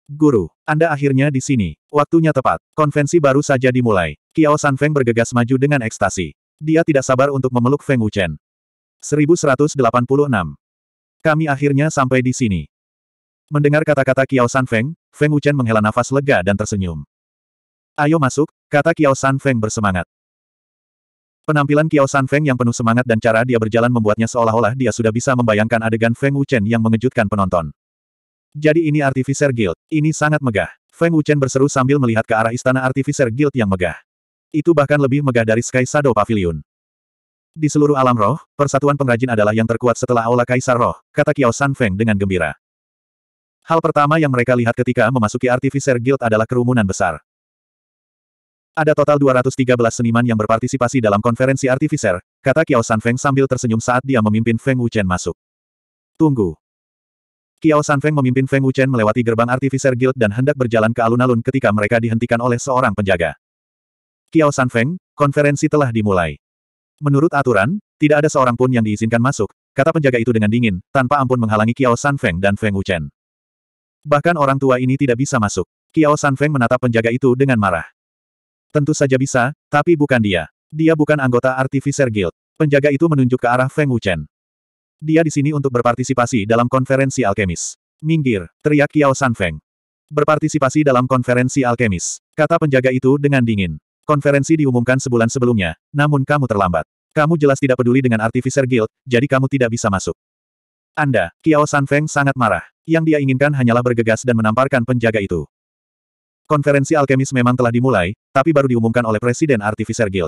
Guru, Anda akhirnya di sini. Waktunya tepat. Konvensi baru saja dimulai. Kiao San Feng bergegas maju dengan ekstasi. Dia tidak sabar untuk memeluk Feng Wuchen. 1186. Kami akhirnya sampai di sini. Mendengar kata-kata Kiao San Feng Feng Wuchen menghela nafas lega dan tersenyum. Ayo masuk, kata Kiao San Feng bersemangat. Penampilan Kiao San Feng yang penuh semangat dan cara dia berjalan membuatnya seolah-olah dia sudah bisa membayangkan adegan Feng Wuchen yang mengejutkan penonton. Jadi ini Artificer Guild, ini sangat megah. Feng Wuchen berseru sambil melihat ke arah istana Artificer Guild yang megah. Itu bahkan lebih megah dari Sky Shadow Pavilion. Di seluruh alam roh, persatuan pengrajin adalah yang terkuat setelah Aula Kaisar Roh, kata Kiao San Feng dengan gembira. Hal pertama yang mereka lihat ketika memasuki Artificer Guild adalah kerumunan besar. Ada total 213 seniman yang berpartisipasi dalam konferensi artificer, kata Kiao San Feng sambil tersenyum saat dia memimpin Feng Wuchen masuk. Tunggu. Kiao San Feng memimpin Feng Wuchen melewati gerbang artificer guild dan hendak berjalan ke alun-alun ketika mereka dihentikan oleh seorang penjaga. Kiao San Feng, konferensi telah dimulai. Menurut aturan, tidak ada seorang pun yang diizinkan masuk, kata penjaga itu dengan dingin, tanpa ampun menghalangi Kiao San Feng dan Feng Wuchen. Bahkan orang tua ini tidak bisa masuk. Kiao San Feng menatap penjaga itu dengan marah. Tentu saja bisa, tapi bukan dia. Dia bukan anggota Artificer Guild. Penjaga itu menunjuk ke arah Feng Wuchen. Dia di sini untuk berpartisipasi dalam konferensi alkemis. Minggir, teriak Kiao San Feng. Berpartisipasi dalam konferensi alkemis, kata penjaga itu dengan dingin. Konferensi diumumkan sebulan sebelumnya, namun kamu terlambat. Kamu jelas tidak peduli dengan Artificer Guild, jadi kamu tidak bisa masuk. Anda, Kiao San Feng sangat marah. Yang dia inginkan hanyalah bergegas dan menamparkan penjaga itu. Konferensi alkemis memang telah dimulai, tapi baru diumumkan oleh Presiden Artificer Guild.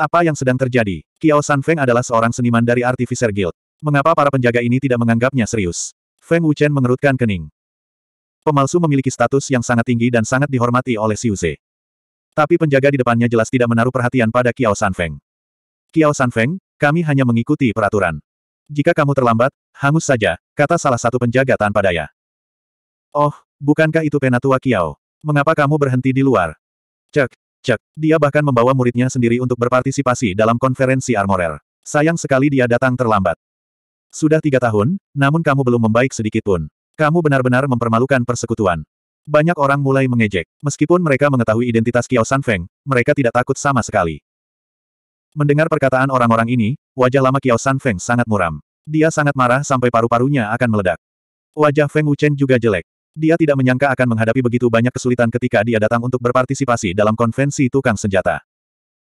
Apa yang sedang terjadi? Kiao San Feng adalah seorang seniman dari Artificer Guild. Mengapa para penjaga ini tidak menganggapnya serius? Feng Wuchen mengerutkan kening. Pemalsu memiliki status yang sangat tinggi dan sangat dihormati oleh Ze. Tapi penjaga di depannya jelas tidak menaruh perhatian pada Kiao San Feng. Kiao San Feng, kami hanya mengikuti peraturan. Jika kamu terlambat, hangus saja, kata salah satu penjaga tanpa daya. Oh, bukankah itu penatua Kiao? Mengapa kamu berhenti di luar? Cek, cek, dia bahkan membawa muridnya sendiri untuk berpartisipasi dalam konferensi armorer. Sayang sekali dia datang terlambat. Sudah tiga tahun, namun kamu belum membaik sedikitpun. Kamu benar-benar mempermalukan persekutuan. Banyak orang mulai mengejek. Meskipun mereka mengetahui identitas Kiao Sanfeng, mereka tidak takut sama sekali. Mendengar perkataan orang-orang ini, wajah lama Kiao Sanfeng sangat muram. Dia sangat marah sampai paru-parunya akan meledak. Wajah Feng Wuchen juga jelek. Dia tidak menyangka akan menghadapi begitu banyak kesulitan ketika dia datang untuk berpartisipasi dalam konvensi tukang senjata.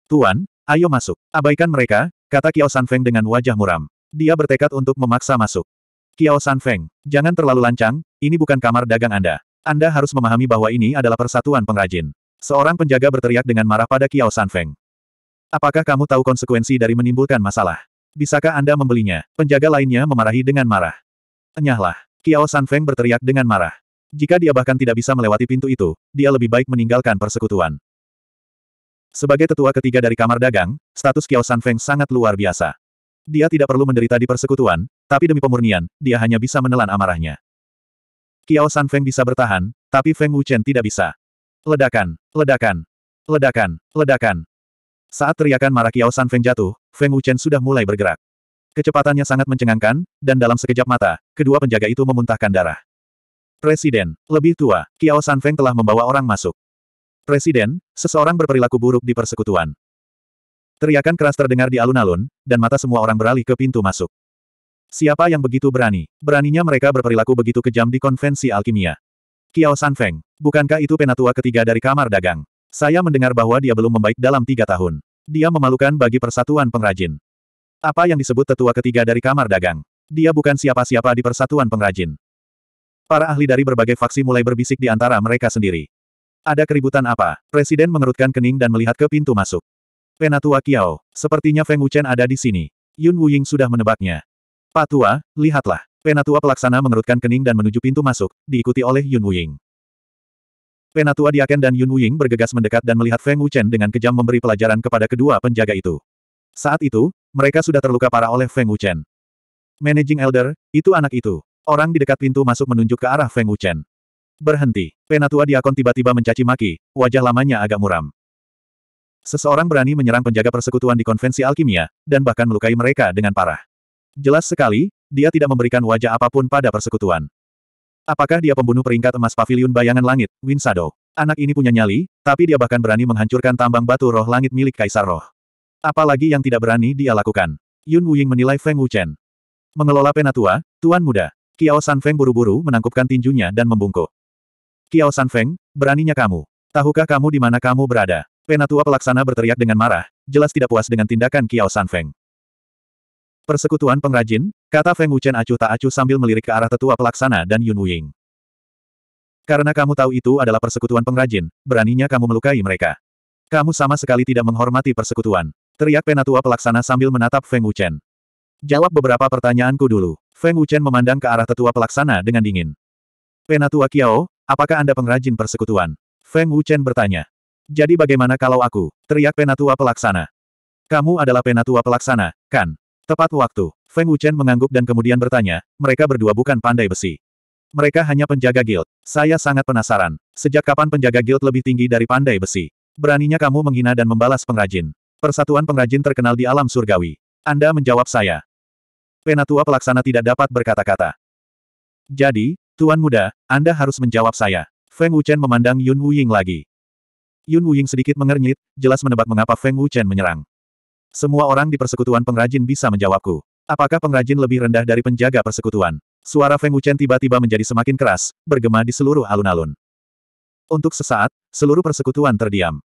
Tuan, ayo masuk. Abaikan mereka, kata Kiao San Feng dengan wajah muram. Dia bertekad untuk memaksa masuk. Kiao San Feng, jangan terlalu lancang, ini bukan kamar dagang Anda. Anda harus memahami bahwa ini adalah persatuan pengrajin. Seorang penjaga berteriak dengan marah pada Kiao San Feng. Apakah kamu tahu konsekuensi dari menimbulkan masalah? Bisakah Anda membelinya? Penjaga lainnya memarahi dengan marah. Enyahlah. Kiao San Feng berteriak dengan marah. Jika dia bahkan tidak bisa melewati pintu itu, dia lebih baik meninggalkan persekutuan. Sebagai tetua ketiga dari kamar dagang, status Kiao San Feng sangat luar biasa. Dia tidak perlu menderita di persekutuan, tapi demi pemurnian, dia hanya bisa menelan amarahnya. Kiao San Feng bisa bertahan, tapi Feng Wuchen tidak bisa. Ledakan, ledakan, ledakan, ledakan. Saat teriakan marah Kiao San Feng jatuh, Feng Wuchen sudah mulai bergerak. Kecepatannya sangat mencengangkan, dan dalam sekejap mata, kedua penjaga itu memuntahkan darah. Presiden, lebih tua, Kiao San Feng telah membawa orang masuk. Presiden, seseorang berperilaku buruk di persekutuan. Teriakan keras terdengar di alun-alun, dan mata semua orang beralih ke pintu masuk. Siapa yang begitu berani? Beraninya mereka berperilaku begitu kejam di konvensi alkimia. Kiao San Feng, bukankah itu penatua ketiga dari kamar dagang? Saya mendengar bahwa dia belum membaik dalam tiga tahun. Dia memalukan bagi persatuan pengrajin. Apa yang disebut tetua ketiga dari kamar dagang? Dia bukan siapa-siapa di persatuan pengrajin. Para ahli dari berbagai faksi mulai berbisik di antara mereka sendiri. Ada keributan apa? Presiden mengerutkan kening dan melihat ke pintu masuk. Penatua Kiao, sepertinya Feng Wuchen ada di sini. Yun Wuying sudah menebaknya. Patua, lihatlah. Penatua pelaksana mengerutkan kening dan menuju pintu masuk, diikuti oleh Yun Wuying. Penatua Diaken dan Yun Wuying bergegas mendekat dan melihat Feng Wuchen dengan kejam memberi pelajaran kepada kedua penjaga itu. Saat itu, mereka sudah terluka parah oleh Feng Wuchen. Managing Elder, itu anak itu. Orang di dekat pintu masuk menunjuk ke arah Feng Wuchen. Berhenti. Penatua Diakon tiba-tiba mencaci maki, wajah lamanya agak muram. Seseorang berani menyerang penjaga persekutuan di konvensi alkimia, dan bahkan melukai mereka dengan parah. Jelas sekali, dia tidak memberikan wajah apapun pada persekutuan. Apakah dia pembunuh peringkat emas Pavilion bayangan langit, Win Shadow? Anak ini punya nyali, tapi dia bahkan berani menghancurkan tambang batu roh langit milik Kaisar Roh. Apalagi yang tidak berani dia lakukan. Yun Wuying menilai Feng Wuchen. Mengelola penatua, Tuan Muda. Kiao San Feng buru-buru menangkupkan tinjunya dan membungkuk. Kiao San Feng, beraninya kamu. Tahukah kamu di mana kamu berada? Penatua pelaksana berteriak dengan marah, jelas tidak puas dengan tindakan Kiao San Feng. Persekutuan pengrajin, kata Feng Wuchen acuh tak acuh sambil melirik ke arah tetua pelaksana dan Yun Wuying. Karena kamu tahu itu adalah persekutuan pengrajin, beraninya kamu melukai mereka. Kamu sama sekali tidak menghormati persekutuan. Teriak penatua pelaksana sambil menatap Feng Wuchen. Jawab beberapa pertanyaanku dulu. Feng Wuchen memandang ke arah tetua pelaksana dengan dingin. Penatua Kiao, apakah Anda pengrajin persekutuan? Feng Wuchen bertanya. Jadi bagaimana kalau aku? Teriak penatua pelaksana. Kamu adalah penatua pelaksana, kan? Tepat waktu. Feng Wuchen mengangguk dan kemudian bertanya, mereka berdua bukan pandai besi. Mereka hanya penjaga guild. Saya sangat penasaran. Sejak kapan penjaga guild lebih tinggi dari pandai besi? Beraninya kamu menghina dan membalas pengrajin. Persatuan pengrajin terkenal di alam surgawi. Anda menjawab saya. Penatua pelaksana tidak dapat berkata-kata. Jadi, Tuan Muda, Anda harus menjawab saya. Feng Wuchen memandang Yun Wuying lagi. Yun Wuying sedikit mengernyit, jelas menebak mengapa Feng Wuchen menyerang. Semua orang di persekutuan pengrajin bisa menjawabku. Apakah pengrajin lebih rendah dari penjaga persekutuan? Suara Feng Wuchen tiba-tiba menjadi semakin keras, bergema di seluruh alun-alun. Untuk sesaat, seluruh persekutuan terdiam.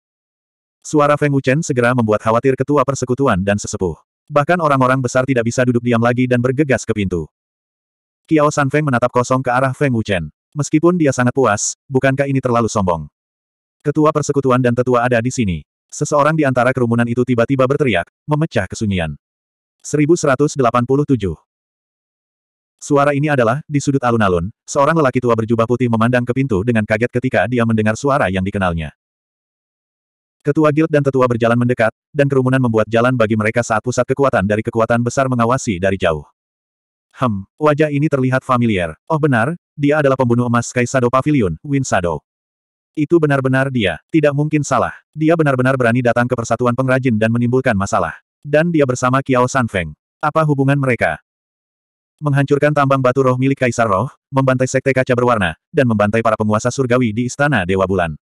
Suara Feng Wuchen segera membuat khawatir ketua persekutuan dan sesepuh. Bahkan orang-orang besar tidak bisa duduk diam lagi dan bergegas ke pintu. Kiao San Feng menatap kosong ke arah Feng Wuchen. Meskipun dia sangat puas, bukankah ini terlalu sombong? Ketua persekutuan dan tetua ada di sini. Seseorang di antara kerumunan itu tiba-tiba berteriak, memecah kesunyian. 1187 Suara ini adalah, di sudut alun-alun, seorang lelaki tua berjubah putih memandang ke pintu dengan kaget ketika dia mendengar suara yang dikenalnya. Ketua guild dan tetua berjalan mendekat, dan kerumunan membuat jalan bagi mereka saat pusat kekuatan dari kekuatan besar mengawasi dari jauh. Hem, wajah ini terlihat familiar. Oh benar, dia adalah pembunuh emas Sky Shadow Pavilion, Win Shadow. Itu benar-benar dia, tidak mungkin salah. Dia benar-benar berani datang ke persatuan pengrajin dan menimbulkan masalah. Dan dia bersama Kiao Sanfeng. Apa hubungan mereka? Menghancurkan tambang batu roh milik Kaisar Roh, membantai sekte kaca berwarna, dan membantai para penguasa surgawi di Istana Dewa Bulan.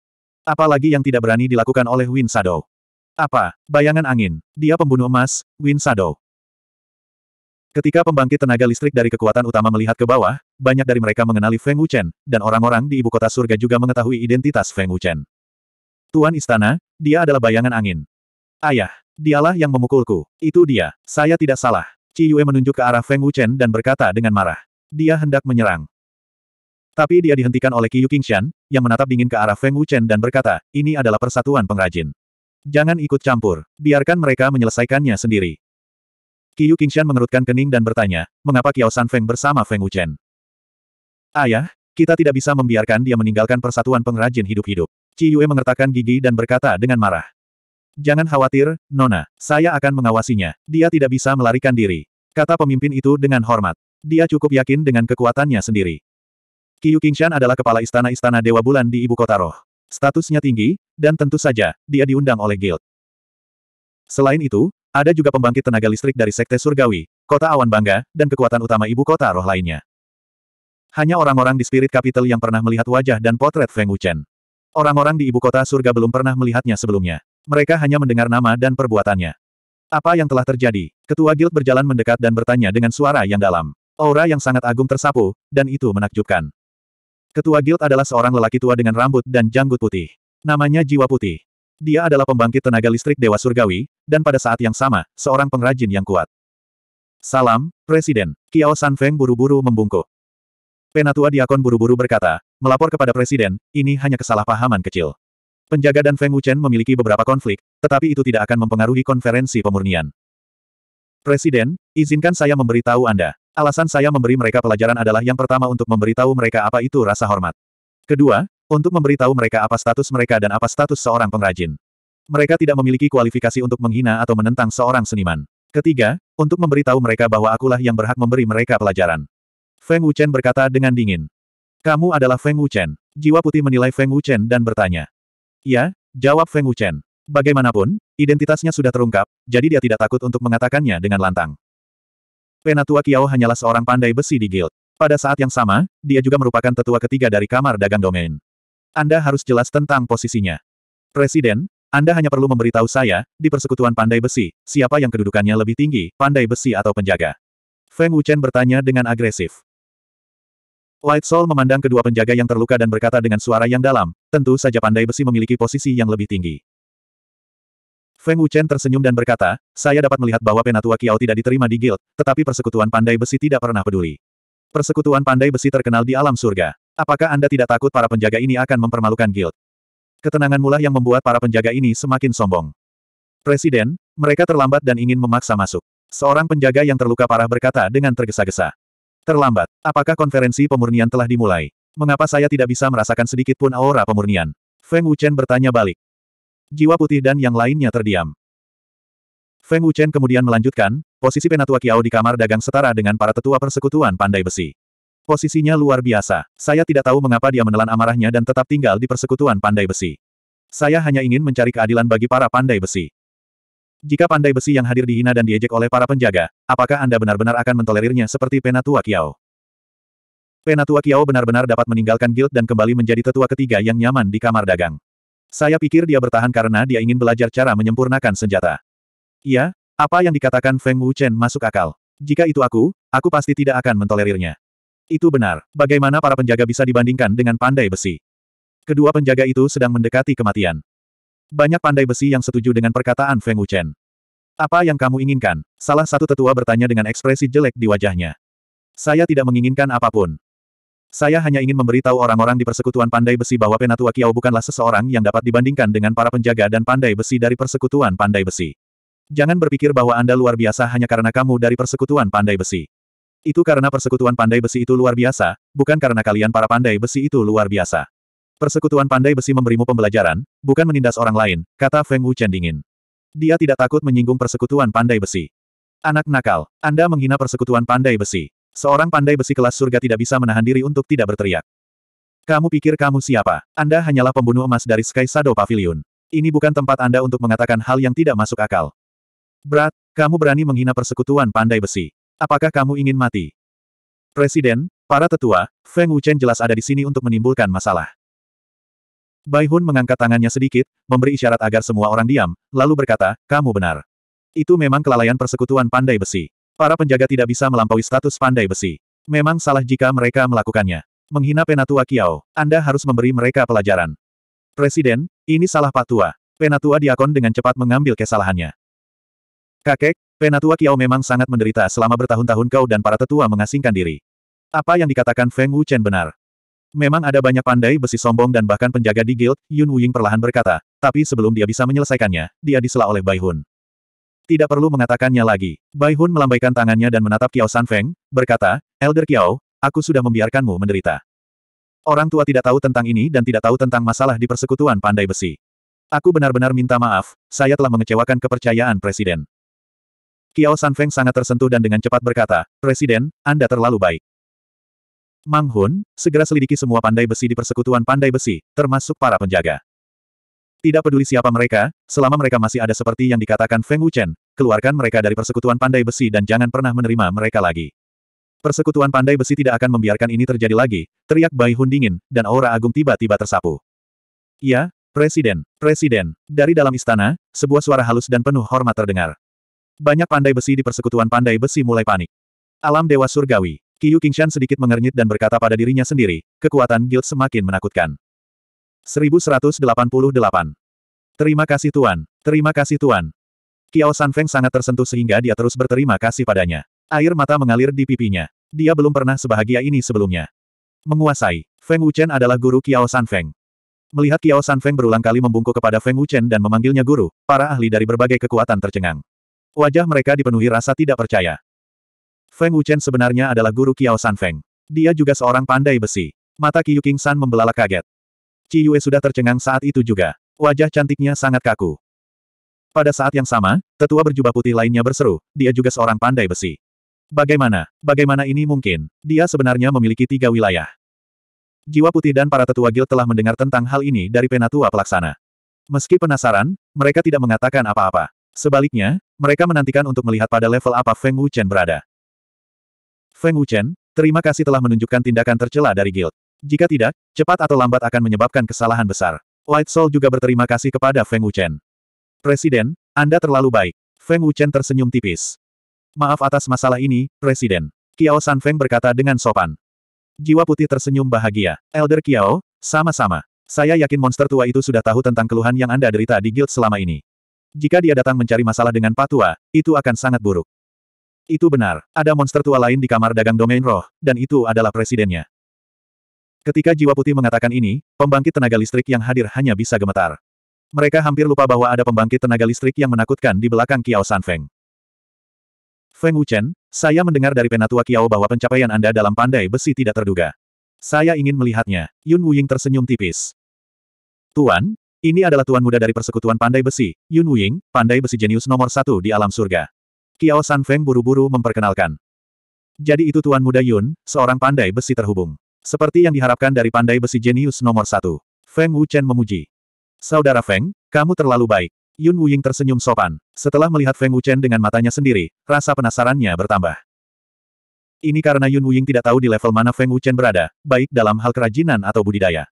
Apalagi yang tidak berani dilakukan oleh Win Shadow. Apa? Bayangan angin. Dia pembunuh emas, Win Shadow. Ketika pembangkit tenaga listrik dari kekuatan utama melihat ke bawah, banyak dari mereka mengenali Feng Wuchen, dan orang-orang di ibu kota surga juga mengetahui identitas Feng Wuchen. Tuan istana, dia adalah bayangan angin. Ayah, dialah yang memukulku. Itu dia, saya tidak salah. Ciyue menunjuk ke arah Feng Wuchen dan berkata dengan marah. Dia hendak menyerang. Tapi dia dihentikan oleh Qiyu Qingshan, yang menatap dingin ke arah Feng Wuchen dan berkata, ini adalah persatuan pengrajin. Jangan ikut campur, biarkan mereka menyelesaikannya sendiri. Qiyu Qingshan mengerutkan kening dan bertanya, mengapa Kiao San Feng bersama Feng Wuchen? Ayah, kita tidak bisa membiarkan dia meninggalkan persatuan pengrajin hidup-hidup. Ci Yue mengertakkan gigi dan berkata dengan marah. Jangan khawatir, Nona, saya akan mengawasinya, dia tidak bisa melarikan diri. Kata pemimpin itu dengan hormat. Dia cukup yakin dengan kekuatannya sendiri. Qiu Qingshan adalah kepala istana-istana Dewa Bulan di Ibu Kota Roh. Statusnya tinggi, dan tentu saja, dia diundang oleh guild. Selain itu, ada juga pembangkit tenaga listrik dari Sekte Surgawi, Kota Awan Bangga, dan kekuatan utama Ibu Kota Roh lainnya. Hanya orang-orang di Spirit Capital yang pernah melihat wajah dan potret Feng Wuchen. Orang-orang di Ibu Kota Surga belum pernah melihatnya sebelumnya. Mereka hanya mendengar nama dan perbuatannya. Apa yang telah terjadi? Ketua guild berjalan mendekat dan bertanya dengan suara yang dalam. Aura yang sangat agung tersapu, dan itu menakjubkan. Ketua guild adalah seorang lelaki tua dengan rambut dan janggut putih. Namanya Jiwa Putih. Dia adalah pembangkit tenaga listrik Dewa Surgawi, dan pada saat yang sama, seorang pengrajin yang kuat. Salam, Presiden. Kiao San Feng buru-buru membungkuk. Penatua Diakon buru-buru berkata, melapor kepada Presiden, ini hanya kesalahpahaman kecil. Penjaga dan Feng Wuchen memiliki beberapa konflik, tetapi itu tidak akan mempengaruhi konferensi pemurnian. Presiden, izinkan saya memberitahu Anda. Alasan saya memberi mereka pelajaran adalah yang pertama untuk memberitahu mereka apa itu rasa hormat. Kedua, untuk memberitahu mereka apa status mereka dan apa status seorang pengrajin. Mereka tidak memiliki kualifikasi untuk menghina atau menentang seorang seniman. Ketiga, untuk memberitahu mereka bahwa akulah yang berhak memberi mereka pelajaran. Feng Wuchen berkata dengan dingin. Kamu adalah Feng Wuchen. Jiwa putih menilai Feng Wuchen dan bertanya. Ya, jawab Feng Wuchen. Bagaimanapun, identitasnya sudah terungkap, jadi dia tidak takut untuk mengatakannya dengan lantang. Penatua Kiao hanyalah seorang pandai besi di guild. Pada saat yang sama, dia juga merupakan tetua ketiga dari kamar dagang domain. Anda harus jelas tentang posisinya. Presiden, Anda hanya perlu memberitahu saya, di persekutuan pandai besi, siapa yang kedudukannya lebih tinggi, pandai besi atau penjaga? Feng Wuchen bertanya dengan agresif. White Soul memandang kedua penjaga yang terluka dan berkata dengan suara yang dalam, tentu saja pandai besi memiliki posisi yang lebih tinggi. Feng Wuchen tersenyum dan berkata, saya dapat melihat bahwa penatua Kiao tidak diterima di guild, tetapi persekutuan pandai besi tidak pernah peduli. Persekutuan pandai besi terkenal di alam surga. Apakah Anda tidak takut para penjaga ini akan mempermalukan guild? Ketenangan mula yang membuat para penjaga ini semakin sombong. Presiden, mereka terlambat dan ingin memaksa masuk. Seorang penjaga yang terluka parah berkata dengan tergesa-gesa. Terlambat. Apakah konferensi pemurnian telah dimulai? Mengapa saya tidak bisa merasakan sedikit pun aura pemurnian? Feng Wuchen bertanya balik. Jiwa putih dan yang lainnya terdiam. Feng Wuchen kemudian melanjutkan, posisi Penatua Kiao di kamar dagang setara dengan para tetua persekutuan pandai besi. Posisinya luar biasa. Saya tidak tahu mengapa dia menelan amarahnya dan tetap tinggal di persekutuan pandai besi. Saya hanya ingin mencari keadilan bagi para pandai besi. Jika pandai besi yang hadir dihina dan diejek oleh para penjaga, apakah Anda benar-benar akan mentolerirnya seperti Penatua Kiao? Penatua Kiao benar-benar dapat meninggalkan guild dan kembali menjadi tetua ketiga yang nyaman di kamar dagang. Saya pikir dia bertahan karena dia ingin belajar cara menyempurnakan senjata. Iya, apa yang dikatakan Feng Wuchen masuk akal. Jika itu aku, aku pasti tidak akan mentolerirnya. Itu benar. Bagaimana para penjaga bisa dibandingkan dengan pandai besi? Kedua penjaga itu sedang mendekati kematian. Banyak pandai besi yang setuju dengan perkataan Feng Wuchen. Apa yang kamu inginkan? Salah satu tetua bertanya dengan ekspresi jelek di wajahnya. Saya tidak menginginkan apapun. Saya hanya ingin memberitahu orang-orang di persekutuan pandai besi bahwa Penatua Kiao bukanlah seseorang yang dapat dibandingkan dengan para penjaga dan pandai besi dari persekutuan pandai besi. Jangan berpikir bahwa Anda luar biasa hanya karena kamu dari persekutuan pandai besi. Itu karena persekutuan pandai besi itu luar biasa, bukan karena kalian para pandai besi itu luar biasa. Persekutuan pandai besi memberimu pembelajaran, bukan menindas orang lain, kata Feng Wuchen dingin. Dia tidak takut menyinggung persekutuan pandai besi. Anak nakal, Anda menghina persekutuan pandai besi. Seorang pandai besi kelas surga tidak bisa menahan diri untuk tidak berteriak. Kamu pikir kamu siapa? Anda hanyalah pembunuh emas dari Sky Shadow Pavilion. Ini bukan tempat Anda untuk mengatakan hal yang tidak masuk akal. Berat, kamu berani menghina persekutuan pandai besi. Apakah kamu ingin mati? Presiden, para tetua, Feng Wuchen jelas ada di sini untuk menimbulkan masalah. Bai Hun mengangkat tangannya sedikit, memberi isyarat agar semua orang diam, lalu berkata, kamu benar. Itu memang kelalaian persekutuan pandai besi. Para penjaga tidak bisa melampaui status pandai besi. Memang salah jika mereka melakukannya. Menghina Penatua Kiao, Anda harus memberi mereka pelajaran. Presiden, ini salah Pak Tua. Penatua Diakon dengan cepat mengambil kesalahannya. Kakek, Penatua Kiao memang sangat menderita selama bertahun-tahun kau dan para tetua mengasingkan diri. Apa yang dikatakan Feng Wuchen benar. Memang ada banyak pandai besi sombong dan bahkan penjaga di guild, Yun Wuying perlahan berkata, tapi sebelum dia bisa menyelesaikannya, dia disela oleh Bai Hun. Tidak perlu mengatakannya lagi. Bai Hun melambaikan tangannya dan menatap Kiao San Feng, berkata, Elder Kiao, aku sudah membiarkanmu menderita. Orang tua tidak tahu tentang ini dan tidak tahu tentang masalah di persekutuan pandai besi. Aku benar-benar minta maaf, saya telah mengecewakan kepercayaan Presiden. Kiao San Feng sangat tersentuh dan dengan cepat berkata, Presiden, Anda terlalu baik. Mang Hun, segera selidiki semua pandai besi di persekutuan pandai besi, termasuk para penjaga. Tidak peduli siapa mereka, selama mereka masih ada seperti yang dikatakan Feng Wuchen, keluarkan mereka dari persekutuan pandai besi dan jangan pernah menerima mereka lagi. Persekutuan pandai besi tidak akan membiarkan ini terjadi lagi, teriak Bai Hun dingin, dan aura agung tiba-tiba tersapu. Ya, Presiden, Presiden, dari dalam istana, sebuah suara halus dan penuh hormat terdengar. Banyak pandai besi di persekutuan pandai besi mulai panik. Alam Dewa Surgawi, Qiu Qingshan sedikit mengernyit dan berkata pada dirinya sendiri, kekuatan guild semakin menakutkan. 1188. Terima kasih Tuan. Terima kasih Tuan. Kiao Sanfeng sangat tersentuh sehingga dia terus berterima kasih padanya. Air mata mengalir di pipinya. Dia belum pernah sebahagia ini sebelumnya. Menguasai. Feng Wuchen adalah guru Kiao Sanfeng. Melihat Kiao Sanfeng berulang kali membungkuk kepada Feng Wuchen dan memanggilnya guru, para ahli dari berbagai kekuatan tercengang. Wajah mereka dipenuhi rasa tidak percaya. Feng Wuchen sebenarnya adalah guru Kiao Sanfeng. Dia juga seorang pandai besi. Mata Qiu King San membelalak kaget. Ci Yue sudah tercengang saat itu juga. Wajah cantiknya sangat kaku. Pada saat yang sama, tetua berjubah putih lainnya berseru, dia juga seorang pandai besi. Bagaimana? Bagaimana ini mungkin? Dia sebenarnya memiliki tiga wilayah. Jiwa putih dan para tetua guild telah mendengar tentang hal ini dari penatua pelaksana. Meski penasaran, mereka tidak mengatakan apa-apa. Sebaliknya, mereka menantikan untuk melihat pada level apa Feng Wuchen berada. Feng Wuchen, terima kasih telah menunjukkan tindakan tercela dari guild. Jika tidak, cepat atau lambat akan menyebabkan kesalahan besar. White Soul juga berterima kasih kepada Feng Wuchen. Presiden, Anda terlalu baik. Feng Wuchen tersenyum tipis. Maaf atas masalah ini, Presiden. Kiao San Feng berkata dengan sopan. Jiwa putih tersenyum bahagia. Elder Kiao, sama-sama. Saya yakin monster tua itu sudah tahu tentang keluhan yang Anda derita di guild selama ini. Jika dia datang mencari masalah dengan patua, itu akan sangat buruk. Itu benar, ada monster tua lain di kamar dagang domain roh, dan itu adalah presidennya. Ketika jiwa putih mengatakan ini, pembangkit tenaga listrik yang hadir hanya bisa gemetar. Mereka hampir lupa bahwa ada pembangkit tenaga listrik yang menakutkan di belakang Kiao San Feng Feng Wuchen, saya mendengar dari Penatua Kiao bahwa pencapaian Anda dalam pandai besi tidak terduga. Saya ingin melihatnya. Yun Wuying tersenyum tipis. Tuan, ini adalah tuan muda dari persekutuan pandai besi, Yun Wuying, pandai besi jenius nomor satu di alam surga. Kiao San Feng buru-buru memperkenalkan. Jadi itu tuan muda Yun, seorang pandai besi terhubung. Seperti yang diharapkan dari pandai besi jenius nomor satu. Feng Wuchen memuji. Saudara Feng, kamu terlalu baik. Yun Wuying tersenyum sopan. Setelah melihat Feng Wuchen dengan matanya sendiri, rasa penasarannya bertambah. Ini karena Yun Wuying tidak tahu di level mana Feng Wuchen berada, baik dalam hal kerajinan atau budidaya.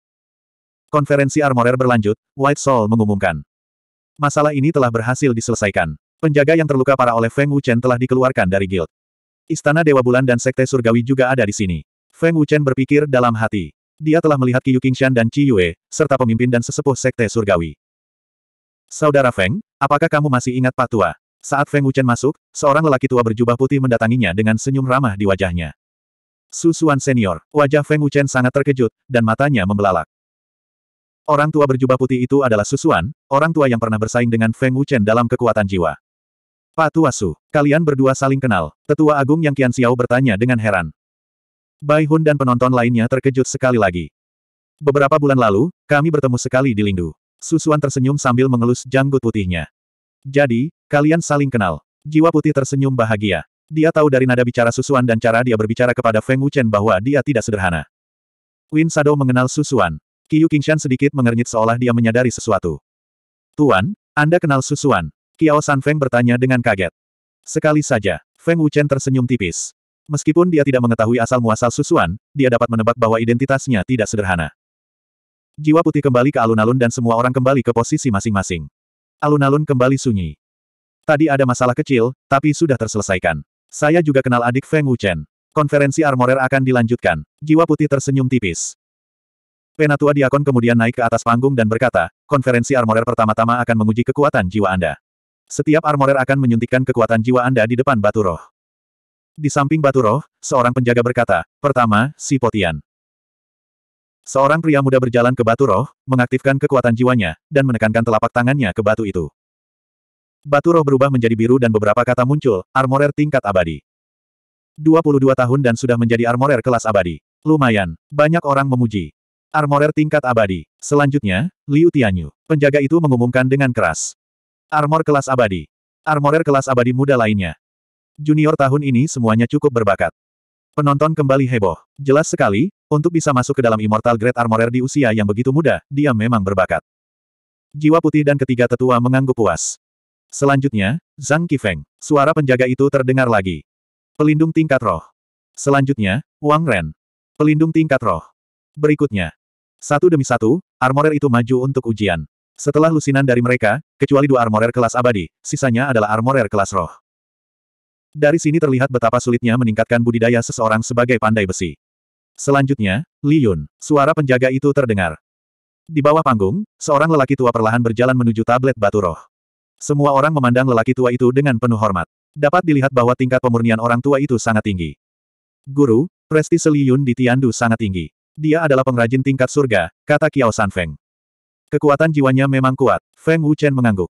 Konferensi armorer berlanjut, White Soul mengumumkan. Masalah ini telah berhasil diselesaikan. Penjaga yang terluka parah oleh Feng Wuchen telah dikeluarkan dari guild. Istana Dewa Bulan dan Sekte Surgawi juga ada di sini. Feng Wuchen berpikir dalam hati. Dia telah melihat Qiyu Qingshan dan Qi Yue, serta pemimpin dan sesepuh Sekte Surgawi. Saudara Feng, apakah kamu masih ingat Pak Tua? Saat Feng Wuchen masuk, seorang lelaki tua berjubah putih mendatanginya dengan senyum ramah di wajahnya. Susuan senior, wajah Feng Wuchen sangat terkejut, dan matanya membelalak. Orang tua berjubah putih itu adalah Susuan, orang tua yang pernah bersaing dengan Feng Wuchen dalam kekuatan jiwa. Pak Tua Su, kalian berdua saling kenal, tetua agung yang Qian Xiao bertanya dengan heran. Bai Hun dan penonton lainnya terkejut sekali lagi. Beberapa bulan lalu, kami bertemu sekali di Lingdu. Susuan tersenyum sambil mengelus janggut putihnya. Jadi, kalian saling kenal. Jiwa putih tersenyum bahagia. Dia tahu dari nada bicara Susuan dan cara dia berbicara kepada Feng Wuchen bahwa dia tidak sederhana. Win Sado mengenal Susuan. Qiu Qingshan sedikit mengernyit seolah dia menyadari sesuatu. Tuan, Anda kenal Susuan? Kiao Feng bertanya dengan kaget. Sekali saja, Feng Wuchen tersenyum tipis. Meskipun dia tidak mengetahui asal-muasal susuan, dia dapat menebak bahwa identitasnya tidak sederhana. Jiwa putih kembali ke alun-alun dan semua orang kembali ke posisi masing-masing. Alun-alun kembali sunyi. Tadi ada masalah kecil, tapi sudah terselesaikan. Saya juga kenal adik Feng Wuchen. Konferensi armorer akan dilanjutkan. Jiwa putih tersenyum tipis. Penatua Diakon kemudian naik ke atas panggung dan berkata, konferensi armorer pertama-tama akan menguji kekuatan jiwa Anda. Setiap armorer akan menyuntikkan kekuatan jiwa Anda di depan batu roh. Di samping batu roh, seorang penjaga berkata, pertama, si Potian. Seorang pria muda berjalan ke batu roh, mengaktifkan kekuatan jiwanya, dan menekankan telapak tangannya ke batu itu. Batu roh berubah menjadi biru dan beberapa kata muncul, armorer tingkat abadi. 22 tahun dan sudah menjadi armorer kelas abadi. Lumayan, banyak orang memuji. Armorer tingkat abadi. Selanjutnya, Liu Tianyu. Penjaga itu mengumumkan dengan keras. Armor kelas abadi. Armorer kelas abadi muda lainnya. Junior tahun ini semuanya cukup berbakat. Penonton kembali heboh. Jelas sekali, untuk bisa masuk ke dalam Immortal Great Armorer di usia yang begitu muda, dia memang berbakat. Jiwa putih dan ketiga tetua mengangguk puas. Selanjutnya, Zhang Qifeng. Suara penjaga itu terdengar lagi. Pelindung tingkat roh. Selanjutnya, Wang Ren. Pelindung tingkat roh. Berikutnya. Satu demi satu, armorer itu maju untuk ujian. Setelah lusinan dari mereka, kecuali dua armorer kelas abadi, sisanya adalah armorer kelas roh. Dari sini terlihat betapa sulitnya meningkatkan budidaya seseorang sebagai pandai besi. Selanjutnya, Li Yun, suara penjaga itu terdengar. Di bawah panggung, seorang lelaki tua perlahan berjalan menuju tablet batu roh. Semua orang memandang lelaki tua itu dengan penuh hormat. Dapat dilihat bahwa tingkat pemurnian orang tua itu sangat tinggi. Guru, prestise Li Yun di Tiandu sangat tinggi. Dia adalah pengrajin tingkat surga, kata Kiao San Feng. Kekuatan jiwanya memang kuat, Feng Wuchen mengangguk.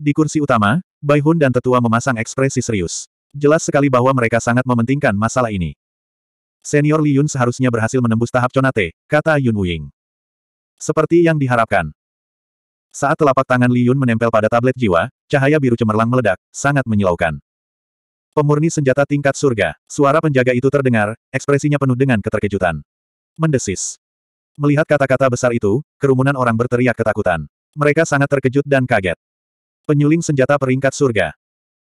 Di kursi utama, Bai Hun dan tetua memasang ekspresi serius. Jelas sekali bahwa mereka sangat mementingkan masalah ini. Senior Li Yun seharusnya berhasil menembus tahap Conate, kata Yun Wuying. Seperti yang diharapkan. Saat telapak tangan Li Yun menempel pada tablet jiwa, cahaya biru cemerlang meledak, sangat menyilaukan. Pemurni senjata tingkat surga, suara penjaga itu terdengar, ekspresinya penuh dengan keterkejutan. Mendesis. Melihat kata-kata besar itu, kerumunan orang berteriak ketakutan. Mereka sangat terkejut dan kaget. Penyuling senjata peringkat surga.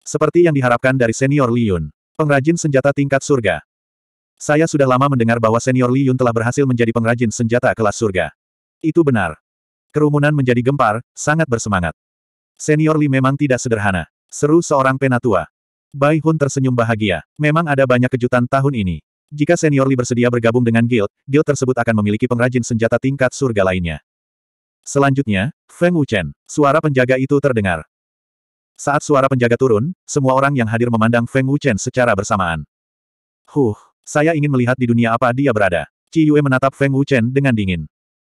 Seperti yang diharapkan dari senior Li Yun. Pengrajin senjata tingkat surga. Saya sudah lama mendengar bahwa senior Li Yun telah berhasil menjadi pengrajin senjata kelas surga. Itu benar. Kerumunan menjadi gempar, sangat bersemangat. Senior Li memang tidak sederhana. Seru seorang penatua. Bai Hun tersenyum bahagia. Memang ada banyak kejutan tahun ini. Jika senior Li bersedia bergabung dengan guild, guild tersebut akan memiliki pengrajin senjata tingkat surga lainnya. Selanjutnya, Feng Wuchen. Suara penjaga itu terdengar. Saat suara penjaga turun, semua orang yang hadir memandang Feng Wuchen secara bersamaan. Huh, saya ingin melihat di dunia apa dia berada. Ci Yue menatap Feng Wuchen dengan dingin.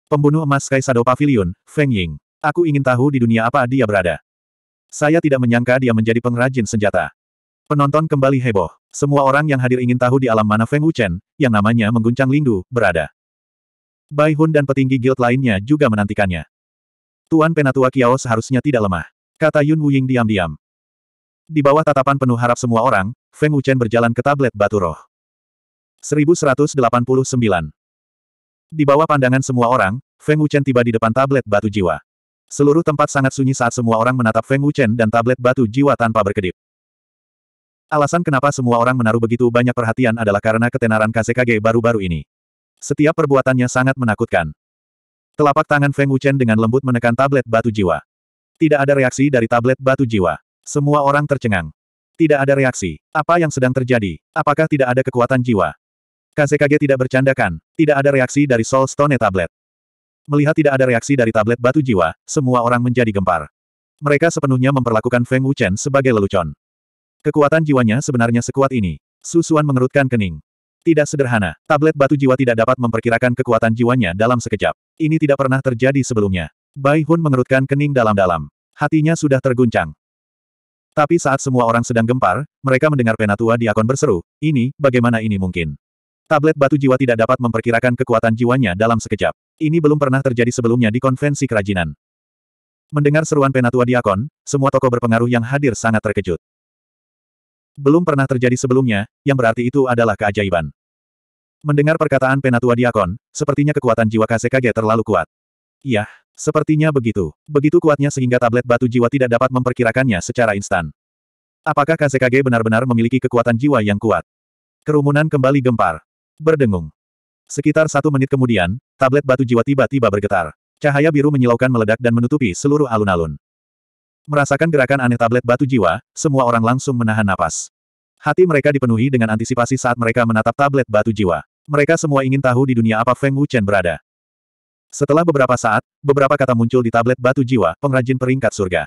Pembunuh emas Kaisar Shadow Pavilion, Feng Ying. Aku ingin tahu di dunia apa dia berada. Saya tidak menyangka dia menjadi pengrajin senjata. Penonton kembali heboh. Semua orang yang hadir ingin tahu di alam mana Feng Wuchen, yang namanya mengguncang Lindu, berada. Bai Hun dan petinggi guild lainnya juga menantikannya. Tuan Penatua Kiao seharusnya tidak lemah. Kata Yun Wuying diam-diam. Di bawah tatapan penuh harap semua orang, Feng Wuchen berjalan ke tablet batu roh. 1189. Di bawah pandangan semua orang, Feng Wuchen tiba di depan tablet batu jiwa. Seluruh tempat sangat sunyi saat semua orang menatap Feng Wuchen dan tablet batu jiwa tanpa berkedip. Alasan kenapa semua orang menaruh begitu banyak perhatian adalah karena ketenaran KCKG baru-baru ini. Setiap perbuatannya sangat menakutkan. Telapak tangan Feng Wuchen dengan lembut menekan tablet batu jiwa. Tidak ada reaksi dari tablet batu jiwa. Semua orang tercengang. Tidak ada reaksi. Apa yang sedang terjadi? Apakah tidak ada kekuatan jiwa? KZKG tidak bercandakan. Tidak ada reaksi dari Soul Stone tablet. Melihat tidak ada reaksi dari tablet batu jiwa, semua orang menjadi gempar. Mereka sepenuhnya memperlakukan Feng Wuchen sebagai lelucon. Kekuatan jiwanya sebenarnya sekuat ini. Susuan mengerutkan kening. Tidak sederhana, tablet batu jiwa tidak dapat memperkirakan kekuatan jiwanya dalam sekejap. Ini tidak pernah terjadi sebelumnya. Bai Hun mengerutkan kening dalam-dalam. Hatinya sudah terguncang. Tapi saat semua orang sedang gempar, mereka mendengar penatua diakon berseru, ini, bagaimana ini mungkin? Tablet batu jiwa tidak dapat memperkirakan kekuatan jiwanya dalam sekejap. Ini belum pernah terjadi sebelumnya di konvensi kerajinan. Mendengar seruan penatua diakon, semua tokoh berpengaruh yang hadir sangat terkejut. Belum pernah terjadi sebelumnya, yang berarti itu adalah keajaiban. Mendengar perkataan penatua diakon, sepertinya kekuatan jiwa Kasekage terlalu kuat. Yah, Sepertinya begitu. Begitu kuatnya sehingga tablet batu jiwa tidak dapat memperkirakannya secara instan. Apakah Kazekage benar-benar memiliki kekuatan jiwa yang kuat? Kerumunan kembali gempar. Berdengung. Sekitar satu menit kemudian, tablet batu jiwa tiba-tiba bergetar. Cahaya biru menyilaukan meledak dan menutupi seluruh alun-alun. Merasakan gerakan aneh tablet batu jiwa, semua orang langsung menahan napas. Hati mereka dipenuhi dengan antisipasi saat mereka menatap tablet batu jiwa. Mereka semua ingin tahu di dunia apa Feng Wuchen berada. Setelah beberapa saat, beberapa kata muncul di tablet batu jiwa, pengrajin peringkat surga.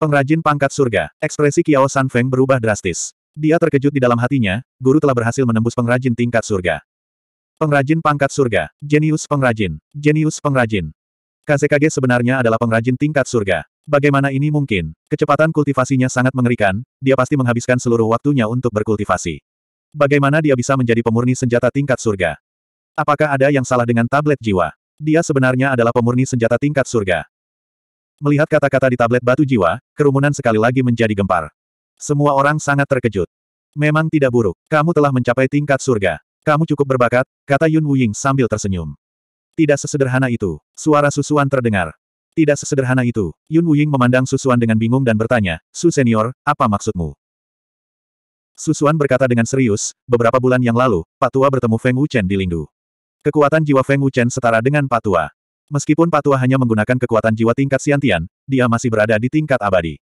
Pengrajin pangkat surga, ekspresi Kiao San Feng berubah drastis. Dia terkejut di dalam hatinya, guru telah berhasil menembus pengrajin tingkat surga. Pengrajin pangkat surga, jenius pengrajin, jenius pengrajin. Kazekage sebenarnya adalah pengrajin tingkat surga. Bagaimana ini mungkin? Kecepatan kultivasinya sangat mengerikan, dia pasti menghabiskan seluruh waktunya untuk berkultivasi. Bagaimana dia bisa menjadi pemurni senjata tingkat surga? Apakah ada yang salah dengan tablet jiwa? Dia sebenarnya adalah pemurni senjata tingkat surga. Melihat kata-kata di tablet batu jiwa, kerumunan sekali lagi menjadi gempar. Semua orang sangat terkejut. Memang tidak buruk, kamu telah mencapai tingkat surga. Kamu cukup berbakat, kata Yun Wuying sambil tersenyum. Tidak sesederhana itu, suara susuan terdengar. Tidak sesederhana itu, Yun Wuying memandang susuan dengan bingung dan bertanya, Su Senior, apa maksudmu? Susuan berkata dengan serius, beberapa bulan yang lalu, Pak Tua bertemu Feng Wuchen di Lingdu. Kekuatan jiwa Feng Wuchen setara dengan Patua. Meskipun Patua hanya menggunakan kekuatan jiwa tingkat siantian, dia masih berada di tingkat abadi.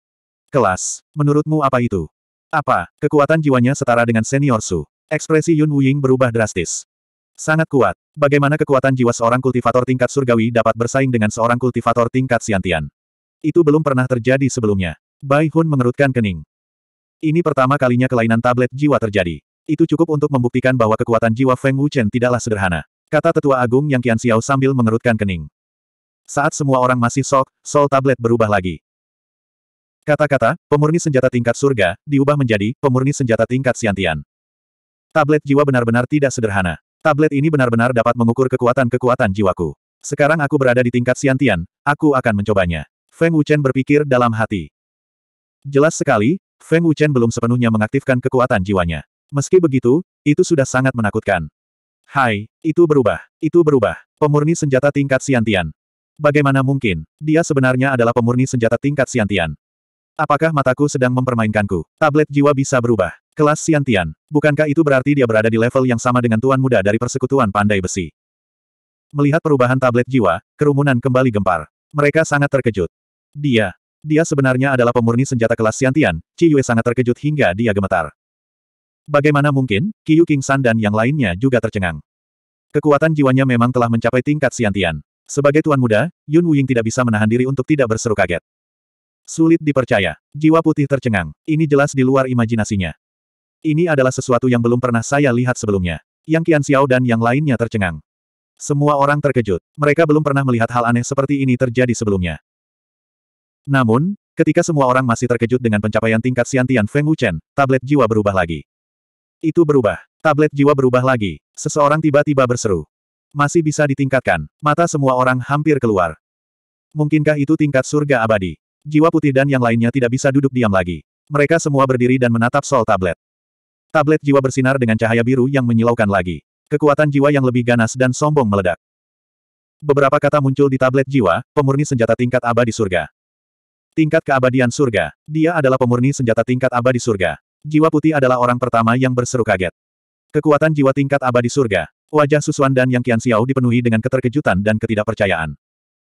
Kelas, menurutmu apa itu? Apa, kekuatan jiwanya setara dengan senior Su? Ekspresi Yun Wuying berubah drastis. Sangat kuat. Bagaimana kekuatan jiwa seorang kultivator tingkat surgawi dapat bersaing dengan seorang kultivator tingkat siantian? Itu belum pernah terjadi sebelumnya. Bai Hun mengerutkan kening. Ini pertama kalinya kelainan tablet jiwa terjadi. Itu cukup untuk membuktikan bahwa kekuatan jiwa Feng Wuchen tidaklah sederhana. Kata tetua agung yang kian Xiao sambil mengerutkan kening. Saat semua orang masih sok, sol tablet berubah lagi. Kata-kata, pemurni senjata tingkat surga, diubah menjadi, pemurni senjata tingkat siantian. Tablet jiwa benar-benar tidak sederhana. Tablet ini benar-benar dapat mengukur kekuatan-kekuatan jiwaku. Sekarang aku berada di tingkat siantian, aku akan mencobanya. Feng Wuchen berpikir dalam hati. Jelas sekali, Feng Wuchen belum sepenuhnya mengaktifkan kekuatan jiwanya. Meski begitu, itu sudah sangat menakutkan. Hai, itu berubah, itu berubah. Pemurni senjata tingkat Siantian. Bagaimana mungkin, dia sebenarnya adalah pemurni senjata tingkat Siantian. Apakah mataku sedang mempermainkanku? Tablet jiwa bisa berubah. Kelas Siantian. Bukankah itu berarti dia berada di level yang sama dengan Tuan Muda dari Persekutuan Pandai Besi? Melihat perubahan tablet jiwa, kerumunan kembali gempar. Mereka sangat terkejut. Dia. Dia sebenarnya adalah pemurni senjata kelas Siantian, Ciyue sangat terkejut hingga dia gemetar. Bagaimana mungkin, Kiyu King San dan yang lainnya juga tercengang. Kekuatan jiwanya memang telah mencapai tingkat siantian. Sebagai tuan muda, Yun Wuying tidak bisa menahan diri untuk tidak berseru kaget. Sulit dipercaya. Jiwa putih tercengang. Ini jelas di luar imajinasinya. Ini adalah sesuatu yang belum pernah saya lihat sebelumnya. Yang Qian Xiao dan yang lainnya tercengang. Semua orang terkejut. Mereka belum pernah melihat hal aneh seperti ini terjadi sebelumnya. Namun, ketika semua orang masih terkejut dengan pencapaian tingkat siantian Feng Wuchen, tablet jiwa berubah lagi. Itu berubah. Tablet jiwa berubah lagi. Seseorang tiba-tiba berseru. Masih bisa ditingkatkan. Mata semua orang hampir keluar. Mungkinkah itu tingkat surga abadi? Jiwa putih dan yang lainnya tidak bisa duduk diam lagi. Mereka semua berdiri dan menatap sol tablet. Tablet jiwa bersinar dengan cahaya biru yang menyilaukan lagi. Kekuatan jiwa yang lebih ganas dan sombong meledak. Beberapa kata muncul di tablet jiwa, pemurni senjata tingkat abadi surga. Tingkat keabadian surga. Dia adalah pemurni senjata tingkat abadi surga. Jiwa putih adalah orang pertama yang berseru kaget. Kekuatan jiwa tingkat abadi surga. Wajah Susuan dan Yang kian siau dipenuhi dengan keterkejutan dan ketidakpercayaan.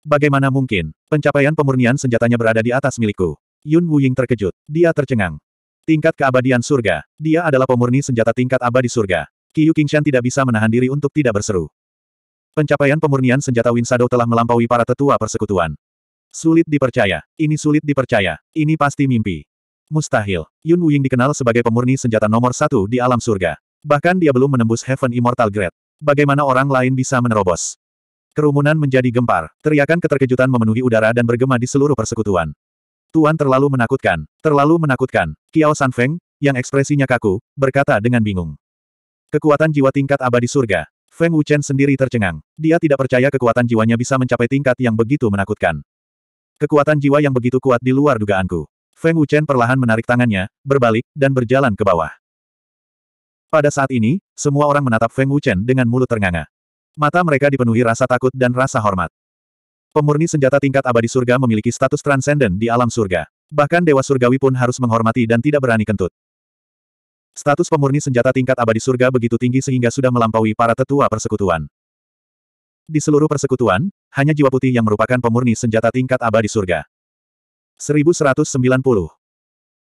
Bagaimana mungkin, pencapaian pemurnian senjatanya berada di atas milikku. Yun Wuying terkejut. Dia tercengang. Tingkat keabadian surga. Dia adalah pemurni senjata tingkat abadi surga. Qiyu Qingshan tidak bisa menahan diri untuk tidak berseru. Pencapaian pemurnian senjata Winsado telah melampaui para tetua persekutuan. Sulit dipercaya. Ini sulit dipercaya. Ini pasti mimpi. Mustahil. Yun Wuying dikenal sebagai pemurni senjata nomor satu di alam surga. Bahkan dia belum menembus Heaven Immortal Grade. Bagaimana orang lain bisa menerobos? Kerumunan menjadi gempar. Teriakan keterkejutan memenuhi udara dan bergema di seluruh persekutuan. Tuan terlalu menakutkan. Terlalu menakutkan. Kiao San Feng, yang ekspresinya kaku, berkata dengan bingung. Kekuatan jiwa tingkat abadi surga. Feng Wuchen sendiri tercengang. Dia tidak percaya kekuatan jiwanya bisa mencapai tingkat yang begitu menakutkan. Kekuatan jiwa yang begitu kuat di luar dugaanku. Feng Wuchen perlahan menarik tangannya, berbalik, dan berjalan ke bawah. Pada saat ini, semua orang menatap Feng Wuchen dengan mulut ternganga. Mata mereka dipenuhi rasa takut dan rasa hormat. Pemurni senjata tingkat abadi surga memiliki status transenden di alam surga. Bahkan Dewa Surgawi pun harus menghormati dan tidak berani kentut. Status pemurni senjata tingkat abadi surga begitu tinggi sehingga sudah melampaui para tetua persekutuan. Di seluruh persekutuan, hanya jiwa putih yang merupakan pemurni senjata tingkat abadi surga. 1190.